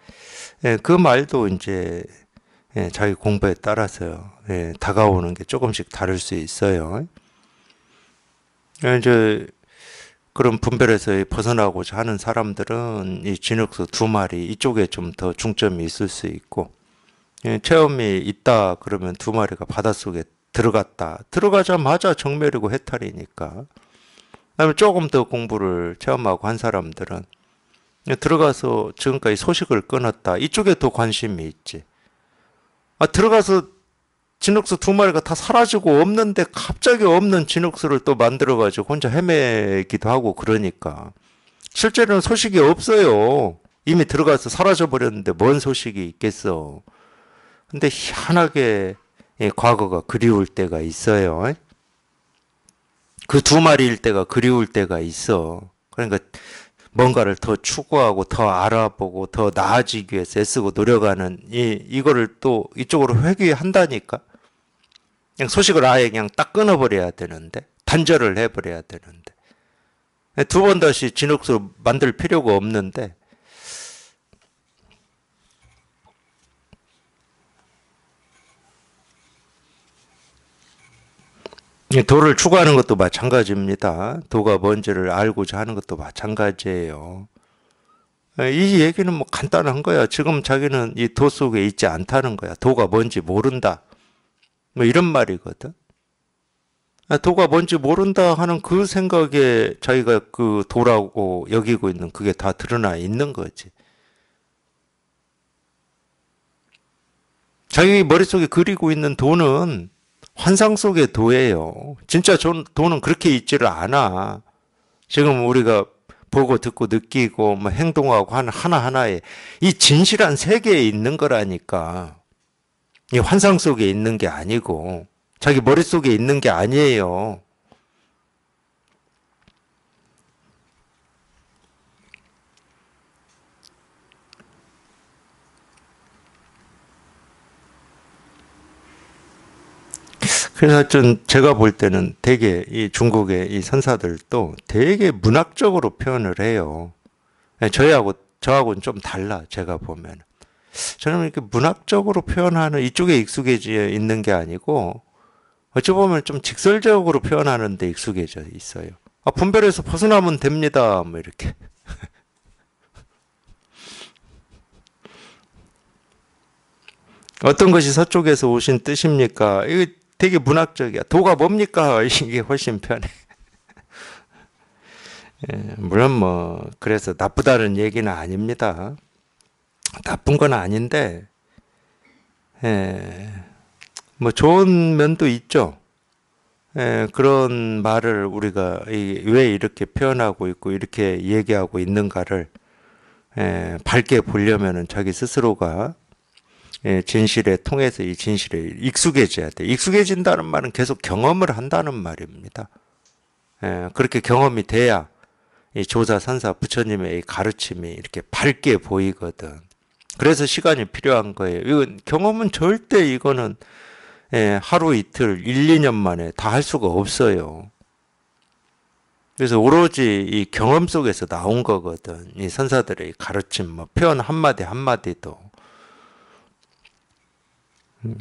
예, 그 말도 이제 예, 자기 공부에 따라서 다가오는 게 조금씩 다를 수 있어요. 이제 그런 분별에서 벗어나고자 하는 사람들은 이 진흙수 두 마리 이쪽에 좀 더 중점이 있을 수 있고 체험이 있다 그러면 두 마리가 바닷속에 들어갔다 들어가자마자 정멸이고 해탈이니까 다음에 조금 더 공부를 체험하고 한 사람들은 들어가서 지금까지 소식을 끊었다. 이쪽에 더 관심이 있지. 아, 들어가서 진흙수 두 마리가 다 사라지고 없는데 갑자기 없는 진흙수를 또 만들어가지고 혼자 헤매기도 하고 그러니까. 실제로는 소식이 없어요. 이미 들어가서 사라져버렸는데 뭔 소식이 있겠어. 근데 희한하게 예, 과거가 그리울 때가 있어요. 그두 마리일 때가 그리울 때가 있어. 그러니까 뭔가를 더 추구하고 더 알아보고 더 나아지기 위해서 애쓰고 노력하는 이 이거를 또 이쪽으로 회귀한다니까. 그냥 소식을 아예 그냥 딱 끊어버려야 되는데 단절을 해버려야 되는데 두 번 다시 진흙수로 만들 필요가 없는데 도를 추구하는 것도 마찬가지입니다. 도가 뭔지를 알고자 하는 것도 마찬가지예요. 이 얘기는 뭐 간단한 거야. 지금 자기는 이 도 속에 있지 않다는 거야. 도가 뭔지 모른다. 뭐 이런 말이거든. 도가 뭔지 모른다 하는 그 생각에 자기가 그 도라고 여기고 있는 그게 다 드러나 있는 거지. 자기 머릿속에 그리고 있는 도는 환상 속의 도예요. 진짜 돈은 그렇게 있지를 않아. 지금 우리가 보고 듣고 느끼고 뭐 행동하고 하는 하나하나에 이 진실한 세계에 있는 거라니까. 이 환상 속에 있는 게 아니고 자기 머릿속에 있는 게 아니에요. 그래서 하 제가 볼 때는 되게 이 중국의 이 선사들도 되게 문학적으로 표현을 해요. 예, 저희하고, 저하고는 좀 달라, 제가 보면. 저는 이렇게 문학적으로 표현하는 이쪽에 익숙해져 있는 게 아니고, 어찌 보면 좀 직설적으로 표현하는 데 익숙해져 있어요. 아, 분별해서 벗어나면 됩니다. 뭐 이렇게. 어떤 것이 서쪽에서 오신 뜻입니까? 이게 되게 문학적이야. 도가 뭡니까? 이게 훨씬 편해. 예, 물론 뭐 그래서 나쁘다는 얘기는 아닙니다. 나쁜 건 아닌데 예, 뭐 좋은 면도 있죠. 예, 그런 말을 우리가 왜 이렇게 표현하고 있고 이렇게 얘기하고 있는가를 예, 밝게 보려면 자기 스스로가 예, 진실에 통해서 이 진실에 익숙해져야 돼. 익숙해진다는 말은 계속 경험을 한다는 말입니다. 예, 그렇게 경험이 돼야 이 조사, 산사, 부처님의 가르침이 이렇게 밝게 보이거든. 그래서 시간이 필요한 거예요. 이건 경험은 절대 이거는 예, 하루 이틀, 1, 2년 만에 다 할 수가 없어요. 그래서 오로지 이 경험 속에서 나온 거거든. 이 선사들의 가르침, 뭐 표현 한마디 한마디도. 음.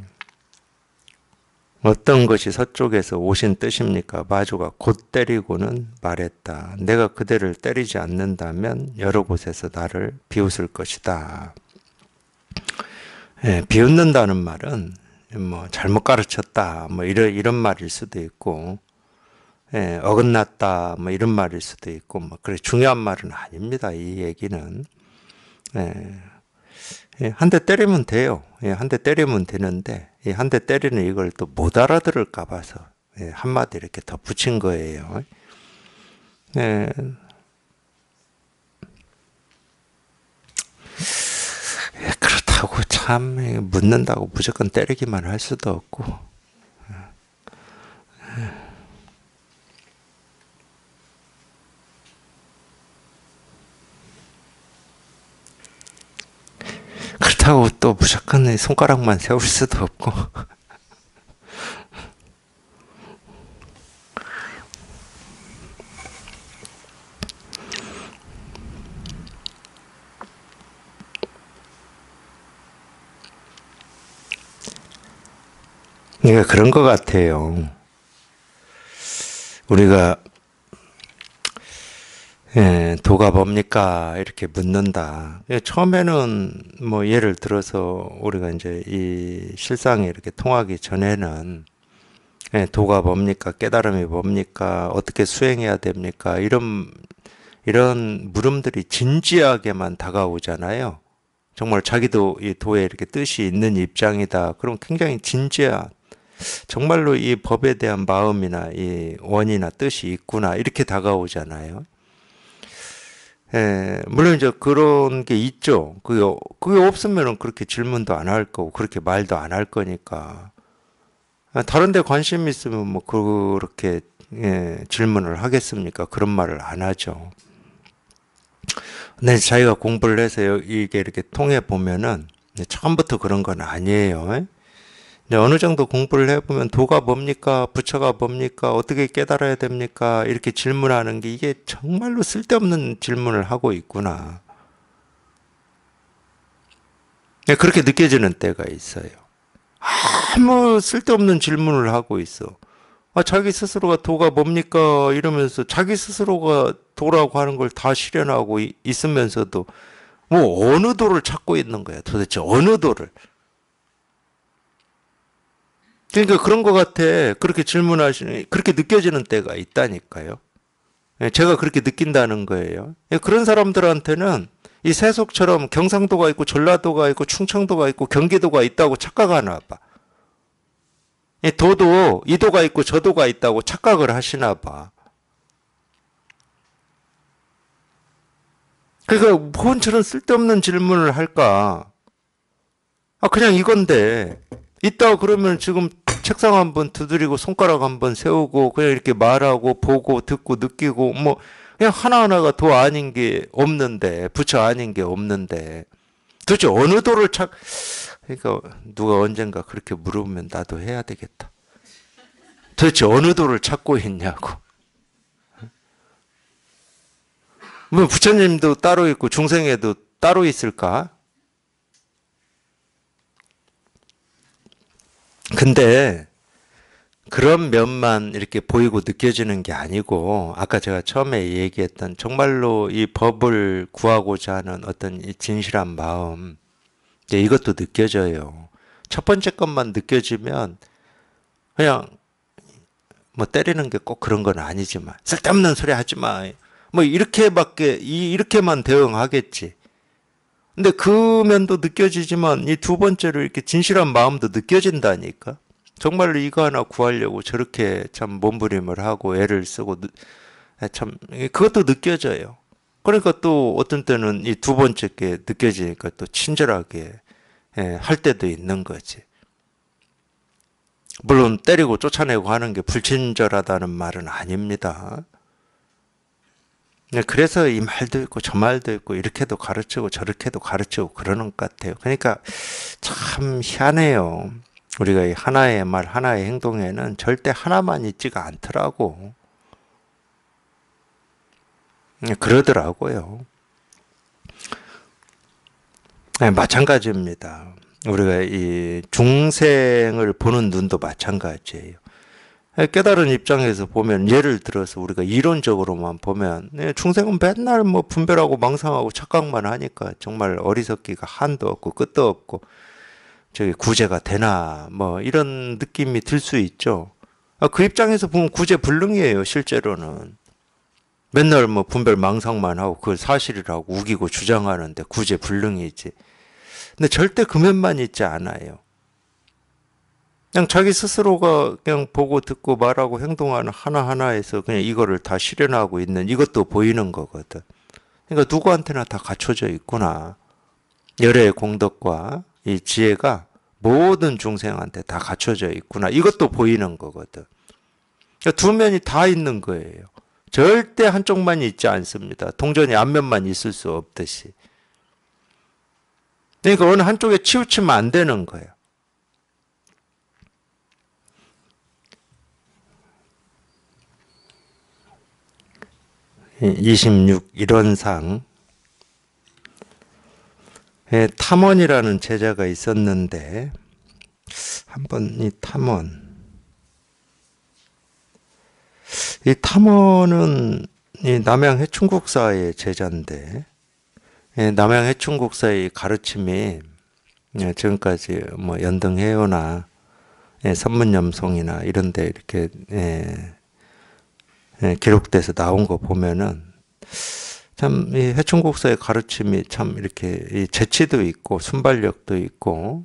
어떤 것이 서쪽에서 오신 뜻입니까? 마주가 곧 때리고는 말했다. 내가 그대를 때리지 않는다면 여러 곳에서 나를 비웃을 것이다. 예, 비웃는다는 말은 뭐 잘못 가르쳤다 뭐 이런 이런 말일 수도 있고 예, 어긋났다 뭐 이런 말일 수도 있고 뭐 그래 중요한 말은 아닙니다. 이 얘기는 예, 예, 한 대 때리면 돼요. 예, 한 대 때리면 되는데 예, 한 대 때리는 이걸 또 못 알아들을까 봐서 예, 한마디 이렇게 더 붙인 거예요. 예. 예, 그렇다고 참 예, 묻는다고 무조건 때리기만 할 수도 없고 그렇다고 또 무조건 손가락만 세울 수도 없고 그러니까 그런 것 같아요. 우리가 예, 도가 뭡니까? 이렇게 묻는다. 예, 처음에는 뭐 예를 들어서 우리가 이제 이 실상에 이렇게 통하기 전에는 예, 도가 뭡니까? 깨달음이 뭡니까? 어떻게 수행해야 됩니까? 이런 이런 물음들이 진지하게만 다가오잖아요. 정말 자기도 이 도에 이렇게 뜻이 있는 입장이다. 그럼 굉장히 진지한 정말로 이 법에 대한 마음이나 이 원이나 뜻이 있구나 이렇게 다가오잖아요. 예, 물론 이제 그런 게 있죠. 그게, 그게 없으면 그렇게 질문도 안 할 거고, 그렇게 말도 안 할 거니까. 다른 데 관심 있으면 뭐 그렇게 예, 질문을 하겠습니까? 그런 말을 안 하죠. 근 자기가 공부를 해서 이게 이렇게 통해 보면은 처음부터 그런 건 아니에요. 근데 네, 어느 정도 공부를 해보면 도가 뭡니까? 부처가 뭡니까? 어떻게 깨달아야 됩니까? 이렇게 질문하는 게 이게 정말로 쓸데없는 질문을 하고 있구나. 네, 그렇게 느껴지는 때가 있어요. 아무 쓸데없는 질문을 하고 있어. 아, 자기 스스로가 도가 뭡니까? 이러면서 자기 스스로가 도라고 하는 걸 다 실현하고 있으면서도 뭐 어느 도를 찾고 있는 거야? 도대체 어느 도를? 그러니까 그런 것 같아. 그렇게 질문하시는, 그렇게 느껴지는 때가 있다니까요. 예, 제가 그렇게 느낀다는 거예요. 예, 그런 사람들한테는 이 세속처럼 경상도가 있고 전라도가 있고 충청도가 있고 경기도가 있다고 착각하나 봐. 예, 도도 이도가 있고 저도가 있다고 착각을 하시나 봐. 그러니까 무언처럼 쓸데없는 질문을 할까? 아 그냥 이건데 있다 그러면 지금 책상 한 번 두드리고 손가락 한 번 세우고 그냥 이렇게 말하고 보고 듣고 느끼고 뭐 그냥 하나하나가 도 아닌 게 없는데 부처 아닌 게 없는데 도대체 어느 도를 착 그러니까 누가 언젠가 그렇게 물으면 나도 해야 되겠다. 도대체 어느 도를 찾고 있냐고. 뭐 부처님도 따로 있고 중생에도 따로 있을까? 근데 그런 면만 이렇게 보이고 느껴지는 게 아니고 아까 제가 처음에 얘기했던 정말로 이 법을 구하고자 하는 어떤 진실한 마음 네, 이것도 느껴져요. 첫 번째 것만 느껴지면 그냥 뭐 때리는 게 꼭 그런 건 아니지만 쓸데없는 소리 하지 마. 뭐 이렇게밖에 이렇게만 대응하겠지. 근데 그 면도 느껴지지만 이 두 번째로 이렇게 진실한 마음도 느껴진다니까. 정말로 이거 하나 구하려고 저렇게 참 몸부림을 하고 애를 쓰고 아, 참 그것도 느껴져요. 그러니까 또 어떤 때는 이 두 번째 게 느껴지니까 또 친절하게 예, 할 때도 있는 거지. 물론 때리고 쫓아내고 하는 게 불친절하다는 말은 아닙니다. 네, 그래서 이 말도 있고 저 말도 있고 이렇게도 가르치고 저렇게도 가르치고 그러는 것 같아요. 그러니까 참 희한해요. 우리가 이 하나의 말, 하나의 행동에는 절대 하나만 있지가 않더라고. 네, 그러더라고요. 네, 마찬가지입니다. 우리가 이 중생을 보는 눈도 마찬가지예요. 예, 깨달은 입장에서 보면 예를 들어서 우리가 이론적으로만 보면 중생은 예, 맨날 뭐 분별하고 망상하고 착각만 하니까 정말 어리석기가 한도 없고 끝도 없고 저기 구제가 되나 뭐 이런 느낌이 들 수 있죠. 아, 그 입장에서 보면 구제불능이에요 실제로는. 맨날 뭐 분별 망상만 하고 그걸 사실이라고 우기고 주장하는데 구제불능이지. 근데 절대 금연만 있지 않아요. 그냥 자기 스스로가 그냥 보고 듣고 말하고 행동하는 하나하나에서 그냥 이거를 다 실현하고 있는 이것도 보이는 거거든. 그러니까 누구한테나 다 갖춰져 있구나. 열의 애 공덕과 이 지혜가 모든 중생한테 다 갖춰져 있구나. 이것도 보이는 거거든. 그러니까 두 면이 다 있는 거예요. 절대 한쪽만 있지 않습니다. 동전이 앞면만 있을 수 없듯이. 그러니까 어느 한쪽에 치우치면 안 되는 거예요. 26 일원상 예, 탐원이라는 제자가 있었는데 한번 이 탐원 이 탐원은 이 남양 해충국사의 제자인데 예, 남양 해충국사의 가르침이 예, 지금까지 뭐 연등회요나 선문염송이나 이런데 이렇게 예, 기록돼서 나온 거 보면은 참 이 해충국사의 가르침이 참 이렇게 이 재치도 있고 순발력도 있고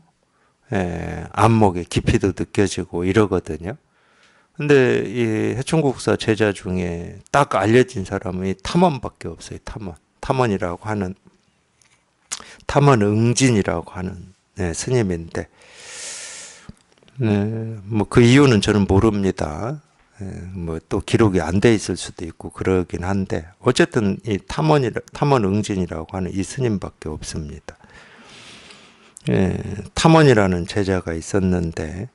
예, 안목의 깊이도 느껴지고 이러거든요. 근데 이 해충국사 제자 중에 딱 알려진 사람이 탐원밖에 없어요. 탐원, 탐원이라고 하는 탐원 응진이라고 하는 네, 스님인데, 네, 뭐 그 이유는 저는 모릅니다. 예, 뭐또 기록이 안 돼 있을 수도 있고 그러긴 한데 어쨌든 이 탐원이 탐원 응진이라고 하는 이 스님밖에 없습니다. 예, 탐원이라는 제자가 있었는데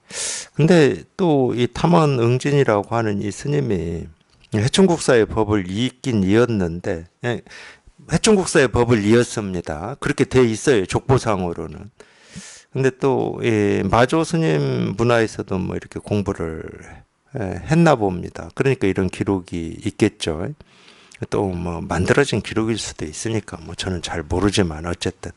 근데 또 이 탐원 응진이라고 하는 이 스님이 해충국사의 법을 이익긴 이었는데 예, 해충국사의 법을 이었습니다. 그렇게 돼 있어요. 족보상으로는. 근데 또 예, 마조 스님 문화에서도 뭐 이렇게 공부를 예, 했나 봅니다. 그러니까 이런 기록이 있겠죠. 또 뭐 만들어진 기록일 수도 있으니까 뭐 저는 잘 모르지만 어쨌든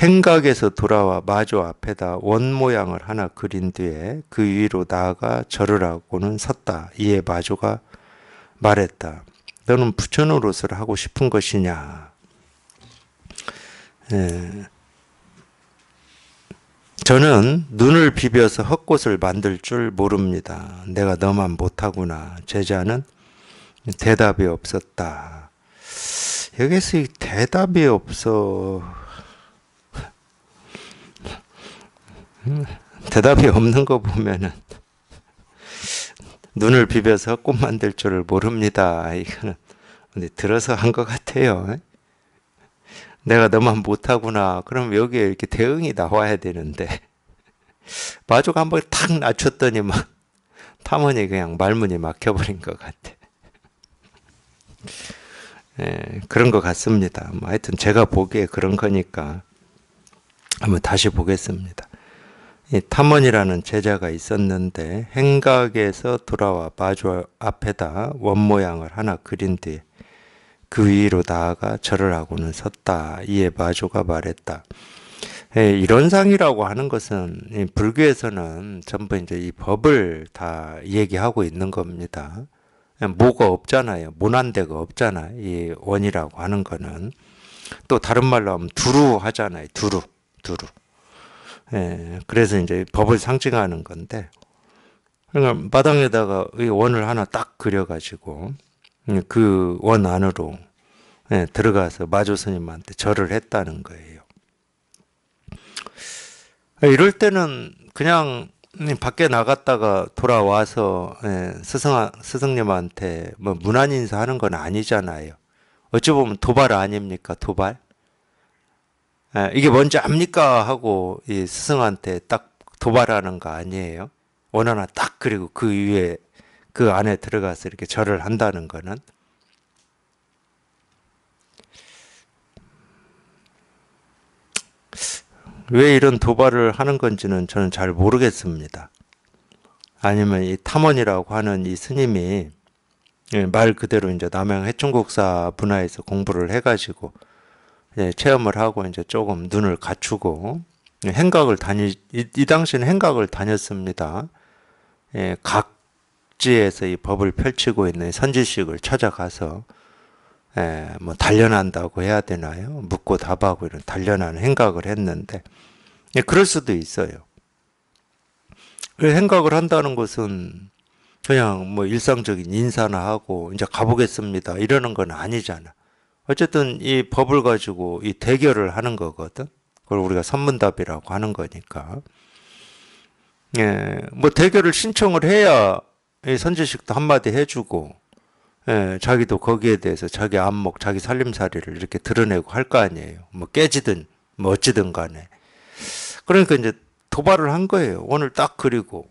행각에서 돌아와 마주 앞에다 원 모양을 하나 그린 뒤에 그 위로 나아가 절을 하고는 섰다. 이에 마주가 말했다. 너는 부처노릇을 하고 싶은 것이냐? 예. 저는 눈을 비벼서 헛것을 만들 줄 모릅니다. 내가 너만 못하구나. 제자는 대답이 없었다. 여기서 이 대답이 없어. 대답이 없는 거 보면은 눈을 비벼서 꽃 만들 줄을 모릅니다. 이거는 들어서 한 것 같아요. 내가 너만 못하구나. 그럼 여기에 이렇게 대응이 나와야 되는데 마족 한번 탁 낮췄더니만 타문이 그냥 말문이 막혀버린 것 같아. 예, 그런 것 같습니다. 뭐 하여튼 제가 보기에 그런 거니까 한번 다시 보겠습니다. 이 타몬이라는 제자가 있었는데 행각에서 돌아와 마주 앞에다 원 모양을 하나 그린 뒤그 위로 나아가 절을 하고는 섰다. 이에 마조가 말했다. 예, 이론상이라고 하는 것은 불교에서는 전부 이제 이 법을 다 얘기하고 있는 겁니다. 예, 뭐가 없잖아요. 모난데가 없잖아. 이 원이라고 하는 거는 또 다른 말로 하면 두루 하잖아요. 두루, 두루. 예, 그래서 이제 법을 상징하는 건데 그러니까 마당에다가 원을 하나 딱 그려가지고 그원 안으로 예, 들어가서 마조스님한테 절을 했다는 거예요. 이럴 때는 그냥 밖에 나갔다가 돌아와서 예, 스승 스승님한테 뭐 무난 인사하는 건 아니잖아요. 어찌 보면 도발 아닙니까 도발? 예, 이게 뭔지 압니까 하고 스승한테 딱 도발하는 거 아니에요. 원 하나 딱 그리고 그 위에 그 안에 들어가서 이렇게 절을 한다는 거는 왜 이런 도발을 하는 건지는 저는 잘 모르겠습니다. 아니면 이 탐원이라고 하는 이 스님이 예, 말 그대로 이제 남양 해충국사 분야에서 공부를 해가지고 예, 체험을 하고 이제 조금 눈을 갖추고 예, 행각을 다니 이, 당시는 행각을 다녔습니다. 각 각지에서 이 법을 펼치고 있는 선지식을 찾아가서 에, 예, 뭐 단련한다고 해야 되나요? 묻고 답하고 이런 단련하는 생각을 했는데 예, 그럴 수도 있어요. 생각을 그 한다는 것은 그냥 뭐 일상적인 인사나 하고 이제 가보겠습니다 이러는 건 아니잖아. 어쨌든 이 법을 가지고 이 대결을 하는 거거든. 그걸 우리가 선문답이라고 하는 거니까. 예, 뭐 대결을 신청을 해야 선지식도 한마디 해주고 예, 자기도 거기에 대해서 자기 안목, 자기 살림살이를 이렇게 드러내고 할 거 아니에요. 뭐 깨지든 뭐 어찌든 간에. 그러니까 이제 도발을 한 거예요. 오늘 딱 그리고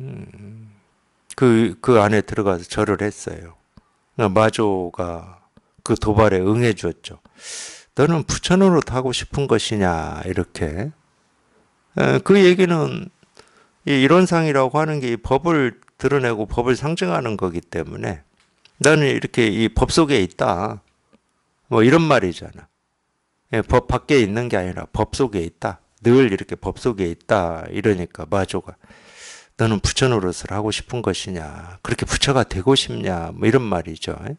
음, 그, 그 안에 들어가서 절을 했어요. 어, 마조가 그 도발에 응해 주었죠. 너는 부천으로 타고 싶은 것이냐 이렇게 어, 그 얘기는 이 이론상이라고 하는 게이 법을 드러내고 법을 상징하는 거기 때문에 나는 이렇게 이 법 속에 있다. 뭐 이런 말이잖아. 예, 법 밖에 있는 게 아니라 법 속에 있다. 늘 이렇게 법 속에 있다. 이러니까 마조가 너는 부처 노릇을 하고 싶은 것이냐. 그렇게 부처가 되고 싶냐. 뭐 이런 말이죠. 예?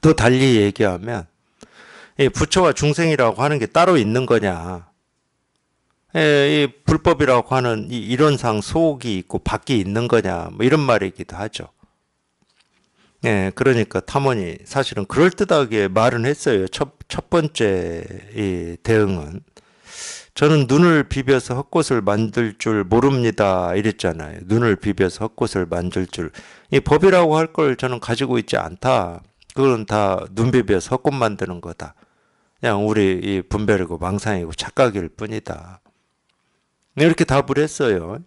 또 달리 얘기하면 부처와 중생이라고 하는 게 따로 있는 거냐. 에, 예, 이 불법이라고 하는 이 이론상 속이 있고 밖이 있는 거냐 뭐 이런 말이기도 하죠. 예, 그러니까 타원이 사실은 그럴듯하게 말은 했어요. 첫, 첫 번째 이 대응은. 저는 눈을 비벼서 헛것을 만들 줄 모릅니다. 이랬잖아요. 눈을 비벼서 헛것을 만들 줄. 이 법이라고 할 걸 저는 가지고 있지 않다. 그건 다 눈 비벼서 헛것 만드는 거다. 그냥 우리 이 분별이고 망상이고 착각일 뿐이다. 네, 이렇게 답을 했어요.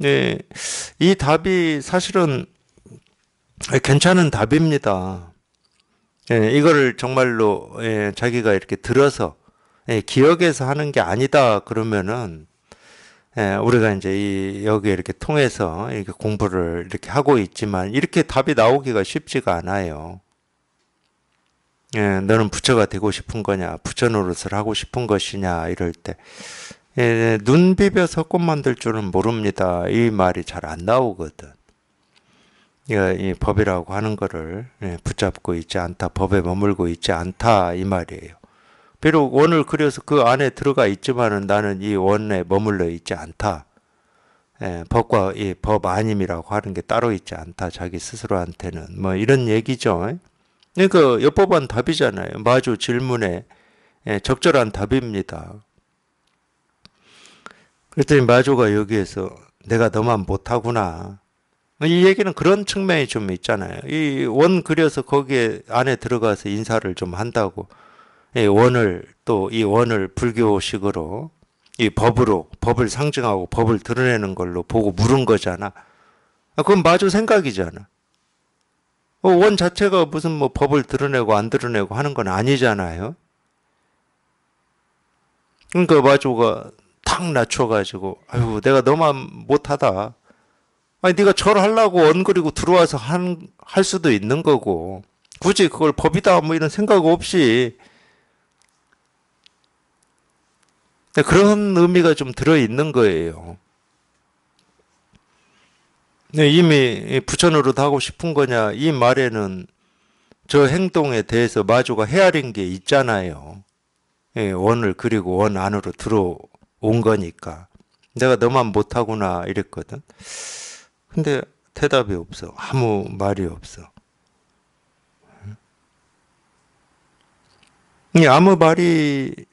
네, 이 답이 사실은 괜찮은 답입니다. 예, 이거를 정말로 예, 자기가 이렇게 들어서 예, 기억해서 하는 게 아니다 그러면은 예, 우리가 이제 이여기 이렇게 통해서 이렇게 공부를 이렇게 하고 있지만 이렇게 답이 나오기가 쉽지가 않아요. 예, 너는 부처가 되고 싶은 거냐, 부처 노릇을 하고 싶은 것이냐 이럴 때 예, 눈 비벼서 꽃 만들 줄은 모릅니다. 이 말이 잘 안 나오거든. 예, 이 법이라고 하는 거를 예, 붙잡고 있지 않다, 법에 머물고 있지 않다 이 말이에요. 비록 원을 그려서 그 안에 들어가 있지만 나는 이 원에 머물러 있지 않다. 예, 법과 이 법 아님이라고 하는 게 따로 있지 않다. 자기 스스로한테는 뭐 이런 얘기죠. 예? 그러니까 옆법안 답이잖아요. 마주 질문에 예, 적절한 답입니다. 그랬더니 마조가 여기에서 내가 너만 못하구나. 이 얘기는 그런 측면이 좀 있잖아요. 이 원 그려서 거기에 안에 들어가서 인사를 좀 한다고. 이 원을 또 이 원을 불교식으로 이 법으로 법을 상징하고 법을 드러내는 걸로 보고 물은 거잖아. 그건 마주 생각이잖아. 어, 원 자체가 무슨 뭐 법을 드러내고 안 드러내고 하는 건 아니잖아요. 그러니까 마조가 확 낮춰가지고 아유 내가 너만 못하다. 아니 네가 절하려고 언그리고 들어와서 한, 할 수도 있는 거고 굳이 그걸 법이다 뭐 이런 생각 없이 그런 의미가 좀 들어있는 거예요. 네, 이미 부처노릇 하고 싶은 거냐 이 말에는 저 행동에 대해서 마주가 헤아린 게 있잖아요. 예, 원을 그리고 원 안으로 들어 온 거니까 내가 너만 못하구나 이랬거든. 근데 대답이 없어. 아무 말이 없어. 아무 말이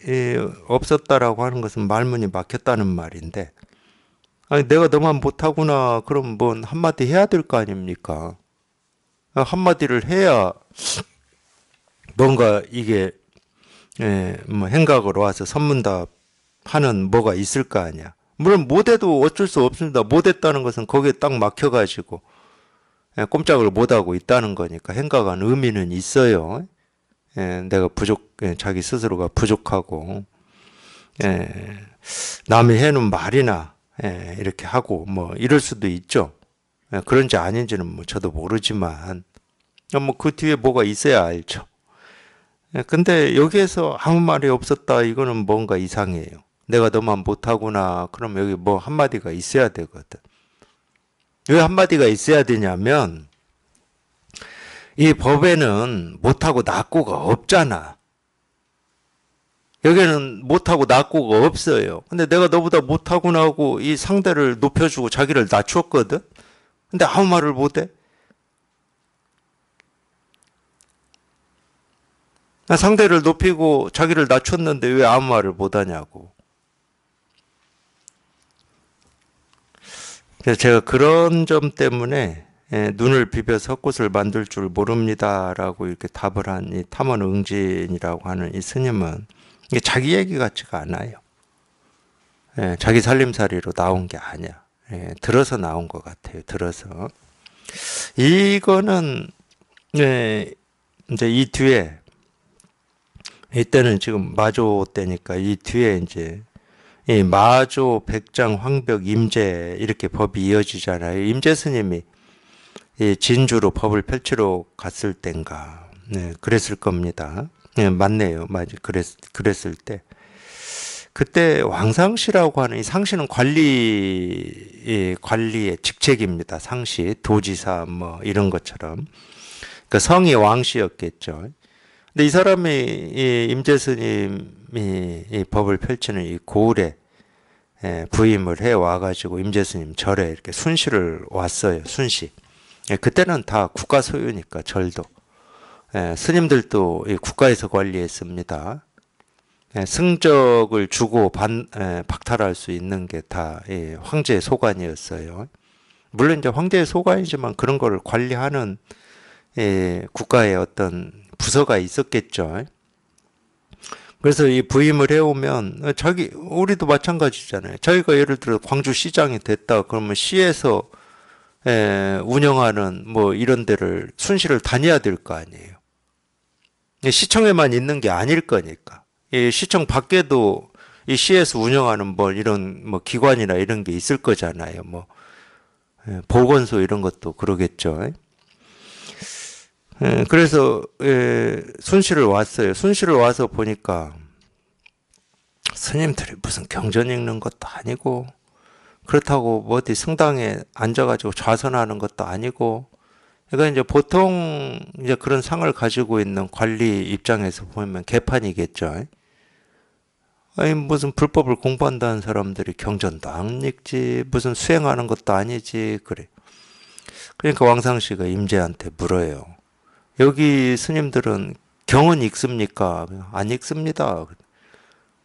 없었다라고 하는 것은 말문이 막혔다는 말인데, 아니, 내가 너만 못하구나. 그럼 뭔 한마디 해야 될 거 아닙니까? 한마디를 해야 뭔가 이게, 예, 뭐, 행각으로 와서 선문답 하는 뭐가 있을 거 아니야. 물론 못해도 어쩔 수 없습니다. 못했다는 것은 거기에 딱 막혀가지고 예, 꼼짝을 못하고 있다는 거니까 행각한 의미는 있어요. 예, 내가 부족, 예, 자기 스스로가 부족하고 예, 남이 해놓은 말이나 예, 이렇게 하고 뭐 이럴 수도 있죠. 예, 그런지 아닌지는 뭐 저도 모르지만 어, 뭐그 뒤에 뭐가 있어야 알죠. 근데 여기에서 아무 말이 없었다 이거는 뭔가 이상해요. 내가 너만 못하구나. 그럼 여기 뭐 한마디가 있어야 되거든. 왜 한마디가 있어야 되냐면, 이 법에는 못하고 낫고가 없잖아. 여기는 못하고 낫고가 없어요. 근데 내가 너보다 못하구나 하고 이 상대를 높여주고 자기를 낮췄거든? 근데 아무 말을 못해? 상대를 높이고 자기를 낮췄는데 왜 아무 말을 못하냐고. 그래서 제가 그런 점 때문에 예, 눈을 비벼서 헛을 만들 줄 모릅니다라고 이렇게 답을 한이 탐원 응진이라고 하는 이 스님은 이게 자기 얘기 같지가 않아요. 예, 자기 살림살이로 나온 게 아니야. 예, 들어서 나온 것 같아요. 들어서 이거는 예, 이제 이 뒤에 이때는 지금 마조 때니까 이 뒤에 이제 이 예, 마조, 백장, 황벽, 임제 이렇게 법이 이어지잖아요. 임제 스님이 이 예, 진주로 법을 펼치러 갔을 땐가 네, 그랬을 겁니다. 네, 맞네요. 맞 그랬, 그랬을 때. 그때 왕상시라고 하는 이 상시는 관리 관리의 직책입니다. 상시 도지사 뭐 이런 것처럼 그 성이 왕시였겠죠. 근데 이 사람이 임재 스님 이이 법을 펼치는 이 고을에 예, 부임을 해 와가지고 임재스님 절에 이렇게 순시를 왔어요. 순시. 예, 그때는 다 국가 소유니까 절도. 예, 스님들도 국가에서 관리했습니다. 예, 승적을 주고 반, 예, 박탈할 수 있는 게 다 황제의 소관이었어요. 물론 이제 황제의 소관이지만 그런 거를 관리하는 예, 국가의 어떤 부서가 있었겠죠. 그래서 이 부임을 해오면 자기 우리도 마찬가지잖아요. 저희가 예를 들어 광주시장이 됐다 그러면 시에서 에, 예, 운영하는 뭐 이런 데를 순시를 다녀야 될 거 아니에요. 시청에만 있는 게 아닐 거니까. 이 시청 밖에도 이 시에서 운영하는 뭐 이런 뭐 기관이나 이런 게 있을 거잖아요. 뭐 예, 보건소 이런 것도 그러겠죠. 예, 그래서 예, 순실을 왔어요. 순실을 와서 보니까 스님들이 무슨 경전 읽는 것도 아니고 그렇다고 뭐 어디 성당에 앉아가지고 좌선하는 것도 아니고 그러니까 이제 보통 이제 그런 상을 가지고 있는 관리 입장에서 보면 개판이겠죠. 아니 무슨 불법을 공부한다는 사람들이 경전도 안 읽지 무슨 수행하는 것도 아니지 그래. 그러니까 왕상 씨가 임제한테 물어요. 여기 스님들은 경은 읽습니까? 안 읽습니다.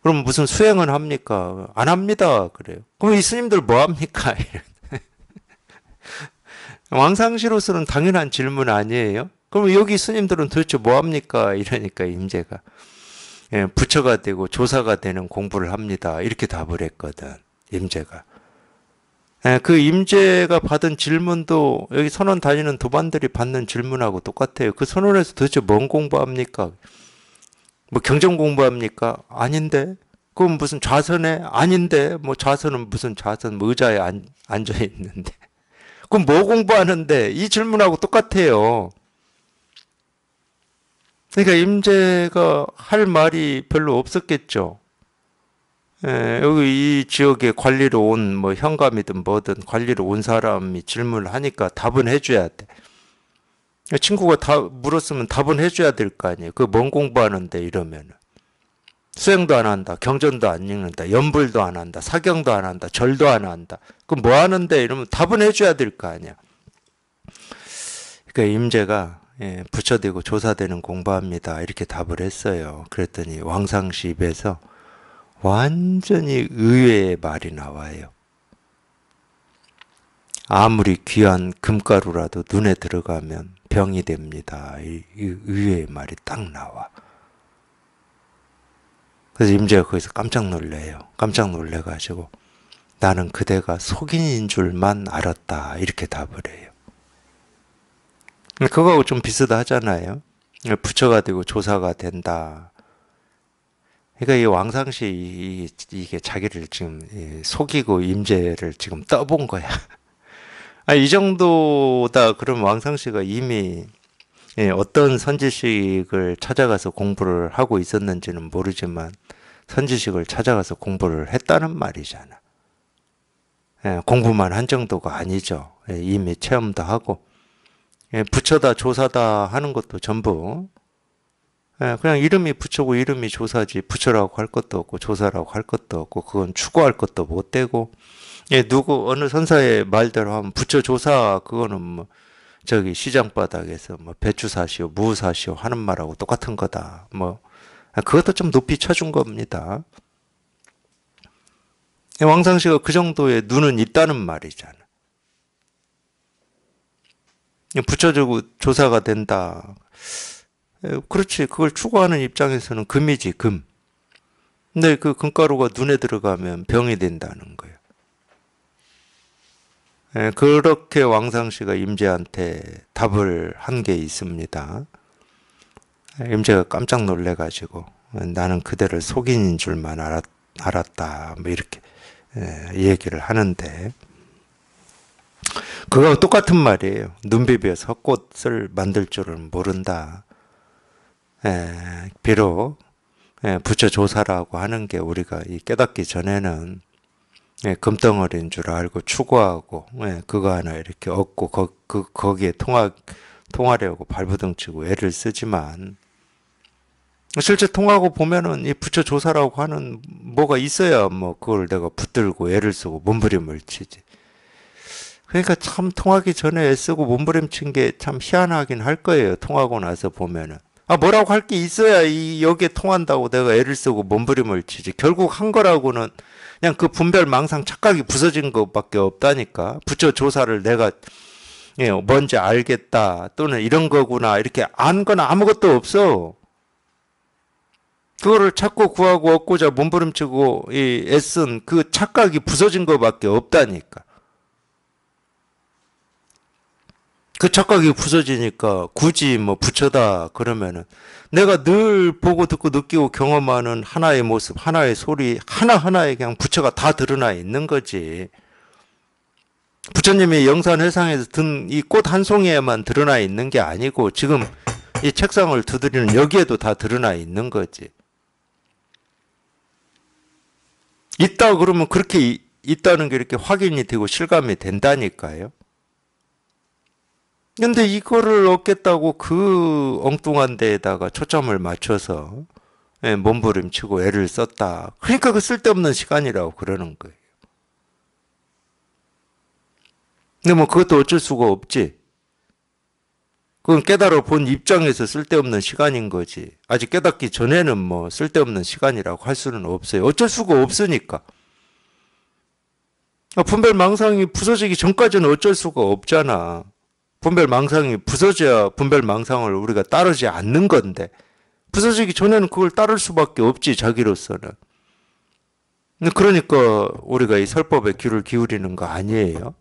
그럼 무슨 수행은 합니까? 안 합니다. 그래요. 그럼 이 스님들 뭐 합니까? 왕상시로서는 당연한 질문 아니에요? 그럼 여기 스님들은 도대체 뭐 합니까? 이러니까 임제가 예, 부처가 되고 조사가 되는 공부를 합니다. 이렇게 답을 했거든. 임제가. 예, 그 임제가 받은 질문도 여기 선원 다니는 도반들이 받는 질문하고 똑같아요. 그 선원에서 도대체 뭔 공부합니까? 뭐 경쟁 공부합니까? 아닌데. 그건 무슨 좌선에 아닌데. 뭐 좌선은 무슨 좌선 뭐 의자에 앉아 있는데. 그럼 뭐 공부하는데? 이 질문하고 똑같아요. 그러니까 임제가 할 말이 별로 없었겠죠. 예, 여기 이 지역에 관리로 온 뭐 현감이든 뭐든 관리로 온 사람이 질문을 하니까 답은 해줘야 돼. 친구가 다 물었으면 답은 해줘야 될 거 아니에요. 그 뭔 공부하는데 이러면은. 수행도 안 한다. 경전도 안 읽는다. 연불도 안 한다. 사경도 안 한다. 절도 안 한다. 그럼 뭐 하는데 이러면 답은 해줘야 될 거 아니야. 그러니까 임제가 예, 부처되고 조사되는 공부합니다. 이렇게 답을 했어요. 그랬더니 왕상시 입에서 완전히 의외의 말이 나와요. 아무리 귀한 금가루라도 눈에 들어가면 병이 됩니다. 이, 의외의 말이 딱 나와. 그래서 임제가 거기서 깜짝 놀래요. 깜짝 놀래가지고 나는 그대가 속인인 줄만 알았다. 이렇게 답을 해요. 그거하고 좀 비슷하잖아요. 부처가 되고 조사가 된다. 그러니까 이 왕상시 이, 이게 자기를 지금 속이고 임제를 지금 떠본 거야. 아, 이 정도다 그럼 왕상시가 이미 예, 어떤 선지식을 찾아가서 공부를 하고 있었는지는 모르지만 선지식을 찾아가서 공부를 했다는 말이잖아. 예, 공부만 한 정도가 아니죠. 예, 이미 체험도 하고 부처다 조사다 하는 것도 전부 예, 그냥 이름이 부처고 이름이 조사지 부처라고 할 것도 없고 조사라고 할 것도 없고 그건 추구할 것도 못 되고 예, 누구 어느 선사의 말대로 하면 부처 조사 그거는 뭐 저기 시장 바닥에서 뭐 배추 사시오 무 사시오 하는 말하고 똑같은 거다 뭐 아, 그것도 좀 높이 쳐준 겁니다. 예, 왕상씨가 그 정도의 눈은 있다는 말이잖아. 부처적 예, 조사가 된다. 그렇지. 그걸 추구하는 입장에서는 금이지, 금. 근데 그 금가루가 눈에 들어가면 병이 된다는 거예요. 그렇게 왕상씨가 임제한테 답을 한 게 있습니다. 임제가 깜짝 놀래가지고 나는 그대를 속인인 줄만 알았, 알았다. 뭐 이렇게 얘기를 하는데 그거 똑같은 말이에요. 눈 비벼서 꽃을 만들 줄은 모른다. 비록 부처 조사라고 하는 게 우리가 깨닫기 전에는 금덩어리인 줄 알고 추구하고 그거 하나 이렇게 얻고 거, 그, 거기에 통화 통하려고 발부둥치고 애를 쓰지만 실제 통하고 보면은 이 부처 조사라고 하는 뭐가 있어야 뭐 그걸 내가 붙들고 애를 쓰고 몸부림을 치지. 그러니까 참 통하기 전에 애쓰고 몸부림친 게 참 희한하긴 할 거예요. 통하고 나서 보면은. 아, 뭐라고 할 게 있어야 이 여기에 통한다고 내가 애를 쓰고 몸부림을 치지. 결국 한 거라고는 그냥 그 분별 망상 착각이 부서진 것밖에 없다니까. 부처 조사를 내가 예, 뭔지 알겠다 또는 이런 거구나 이렇게 안 건 아무것도 없어. 그거를 찾고 구하고 얻고자 몸부림치고 이 애쓴 그 착각이 부서진 것밖에 없다니까. 그 착각이 부서지니까 굳이 뭐 부처다 그러면은 내가 늘 보고 듣고 느끼고 경험하는 하나의 모습, 하나의 소리, 하나하나에 그냥 부처가 다 드러나 있는 거지. 부처님이 영산회상에서 든 이 꽃 한 송이에만 드러나 있는 게 아니고 지금 이 책상을 두드리는 여기에도 다 드러나 있는 거지. 있다 그러면 그렇게 있다는 게 이렇게 확인이 되고 실감이 된다니까요. 근데 이거를 얻겠다고 그 엉뚱한 데에다가 초점을 맞춰서 예, 몸부림치고 애를 썼다. 그러니까 그 쓸데없는 시간이라고 그러는 거예요. 근데 뭐 그것도 어쩔 수가 없지. 그건 깨달아 본 입장에서 쓸데없는 시간인 거지. 아직 깨닫기 전에는 뭐 쓸데없는 시간이라고 할 수는 없어요. 어쩔 수가 없으니까. 아, 분별 망상이 부서지기 전까지는 어쩔 수가 없잖아. 분별 망상이 부서져야 분별 망상을 우리가 따르지 않는 건데 부서지기 전에는 그걸 따를 수밖에 없지 자기로서는. 그러니까 우리가 이 설법에 귀를 기울이는 거 아니에요.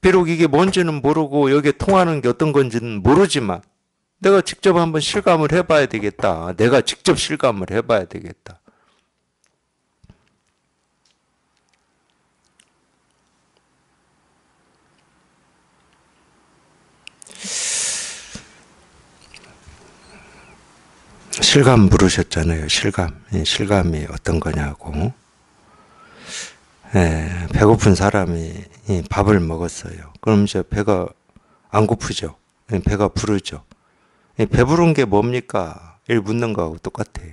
비록 이게 뭔지는 모르고 여기에 통하는 게 어떤 건지는 모르지만 내가 직접 한번 실감을 해봐야 되겠다. 내가 직접 실감을 해봐야 되겠다. 실감 물으셨잖아요. 실감. 예, 실감이 어떤 거냐고. 예, 배고픈 사람이 예, 밥을 먹었어요. 그럼 이제 배가 안 고프죠. 예, 배가 부르죠. 배부른 게 뭡니까? 일 묻는 거하고 똑같아요.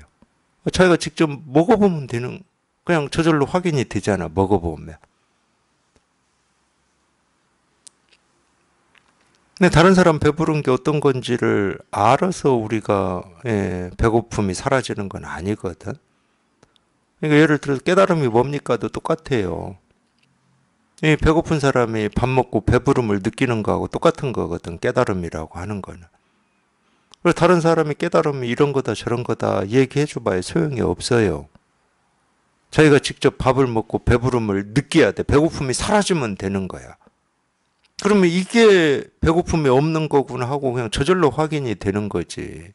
자기가 직접 먹어보면 되는, 그냥 저절로 확인이 되잖아. 먹어보면. 근데 다른 사람 배부른 게 어떤 건지를 알아서 우리가 예, 배고픔이 사라지는 건 아니거든. 그러니까 예를 들어서 깨달음이 뭡니까도 똑같아요. 이 배고픈 사람이 밥 먹고 배부름을 느끼는 거하고 똑같은 거거든. 깨달음이라고 하는 거는. 그래서 다른 사람이 깨달음이 이런 거다 저런 거다 얘기해 줘봐야 소용이 없어요. 자기가 직접 밥을 먹고 배부름을 느껴야 돼. 배고픔이 사라지면 되는 거야. 그러면 이게 배고픔이 없는 거구나 하고 그냥 저절로 확인이 되는 거지.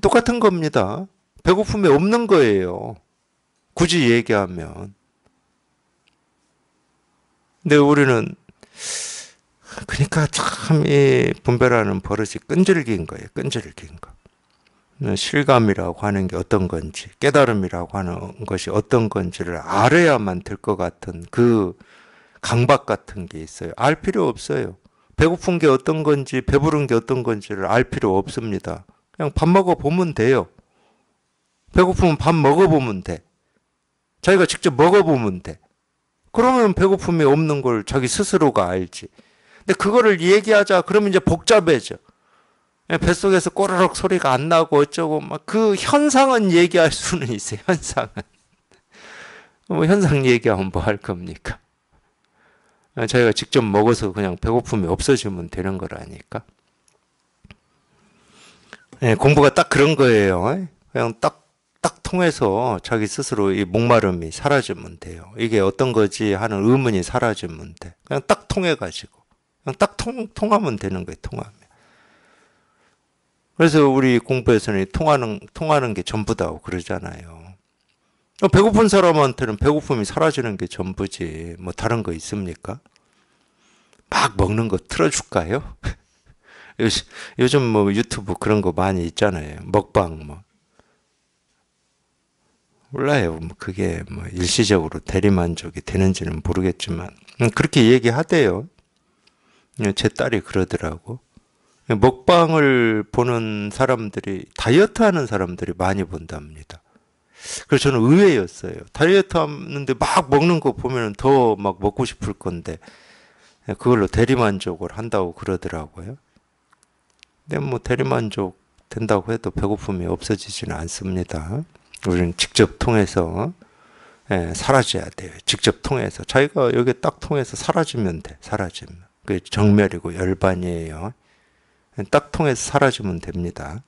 똑같은 겁니다. 배고픔이 없는 거예요. 굳이 얘기하면. 근데 우리는 그러니까 참 이 분별하는 버릇이 끈질긴 거예요. 끈질긴 거. 음, 실감이라고 하는 게 어떤 건지, 깨달음이라고 하는 것이 어떤 건지를 알아야만 될 것 같은 그 강박 같은 게 있어요. 알 필요 없어요. 배고픈 게 어떤 건지 배부른 게 어떤 건지를 알 필요 없습니다. 그냥 밥 먹어 보면 돼요. 배고프면 밥 먹어 보면 돼. 자기가 직접 먹어 보면 돼. 그러면 배고픔이 없는 걸 자기 스스로가 알지. 근데 그거를 얘기하자 그러면 이제 복잡해져. 예, 뱃속에서 꼬르륵 소리가 안 나고 어쩌고 막 그 현상은 얘기할 수는 있어요. 현상은. 뭐 현상 얘기하면 뭐 할 겁니까? 아, 자기가 직접 먹어서 그냥 배고픔이 없어지면 되는 거라니까. 예, 공부가 딱 그런 거예요. 그냥 딱, 딱 통해서 자기 스스로 이 목마름이 사라지면 돼요. 이게 어떤 거지 하는 의문이 사라지면 돼. 그냥 딱 통해가지고. 그냥 딱 통, 통하면 되는 거예요, 통하면. 그래서 우리 공부에서는 통하는, 통하는 게 전부다고 그러잖아요. 어, 배고픈 사람한테는 배고픔이 사라지는 게 전부지 뭐 다른 거 있습니까? 막 먹는 거 틀어줄까요? 요즘 뭐 유튜브 그런 거 많이 있잖아요. 먹방 뭐. 몰라요. 뭐 그게 뭐 일시적으로 대리만족이 되는지는 모르겠지만 음, 그렇게 얘기하대요. 예, 제 딸이 그러더라고. 예, 먹방을 보는 사람들이 다이어트 하는 사람들이 많이 본답니다. 그래서 저는 의외였어요. 다이어트 하는데 막 먹는 거 보면 더막 먹고 싶을 건데 예, 그걸로 대리만족을 한다고 그러더라고요. 근데 뭐 대리만족 된다고 해도 배고픔이 없어지지는 않습니다. 우리는 직접 통해서 예, 사라져야 돼요. 직접 통해서 자기가 여기 딱 통해서 사라지면 돼. 사라지면 그게 정멸이고 열반이에요. 딱 통해서 사라지면 됩니다.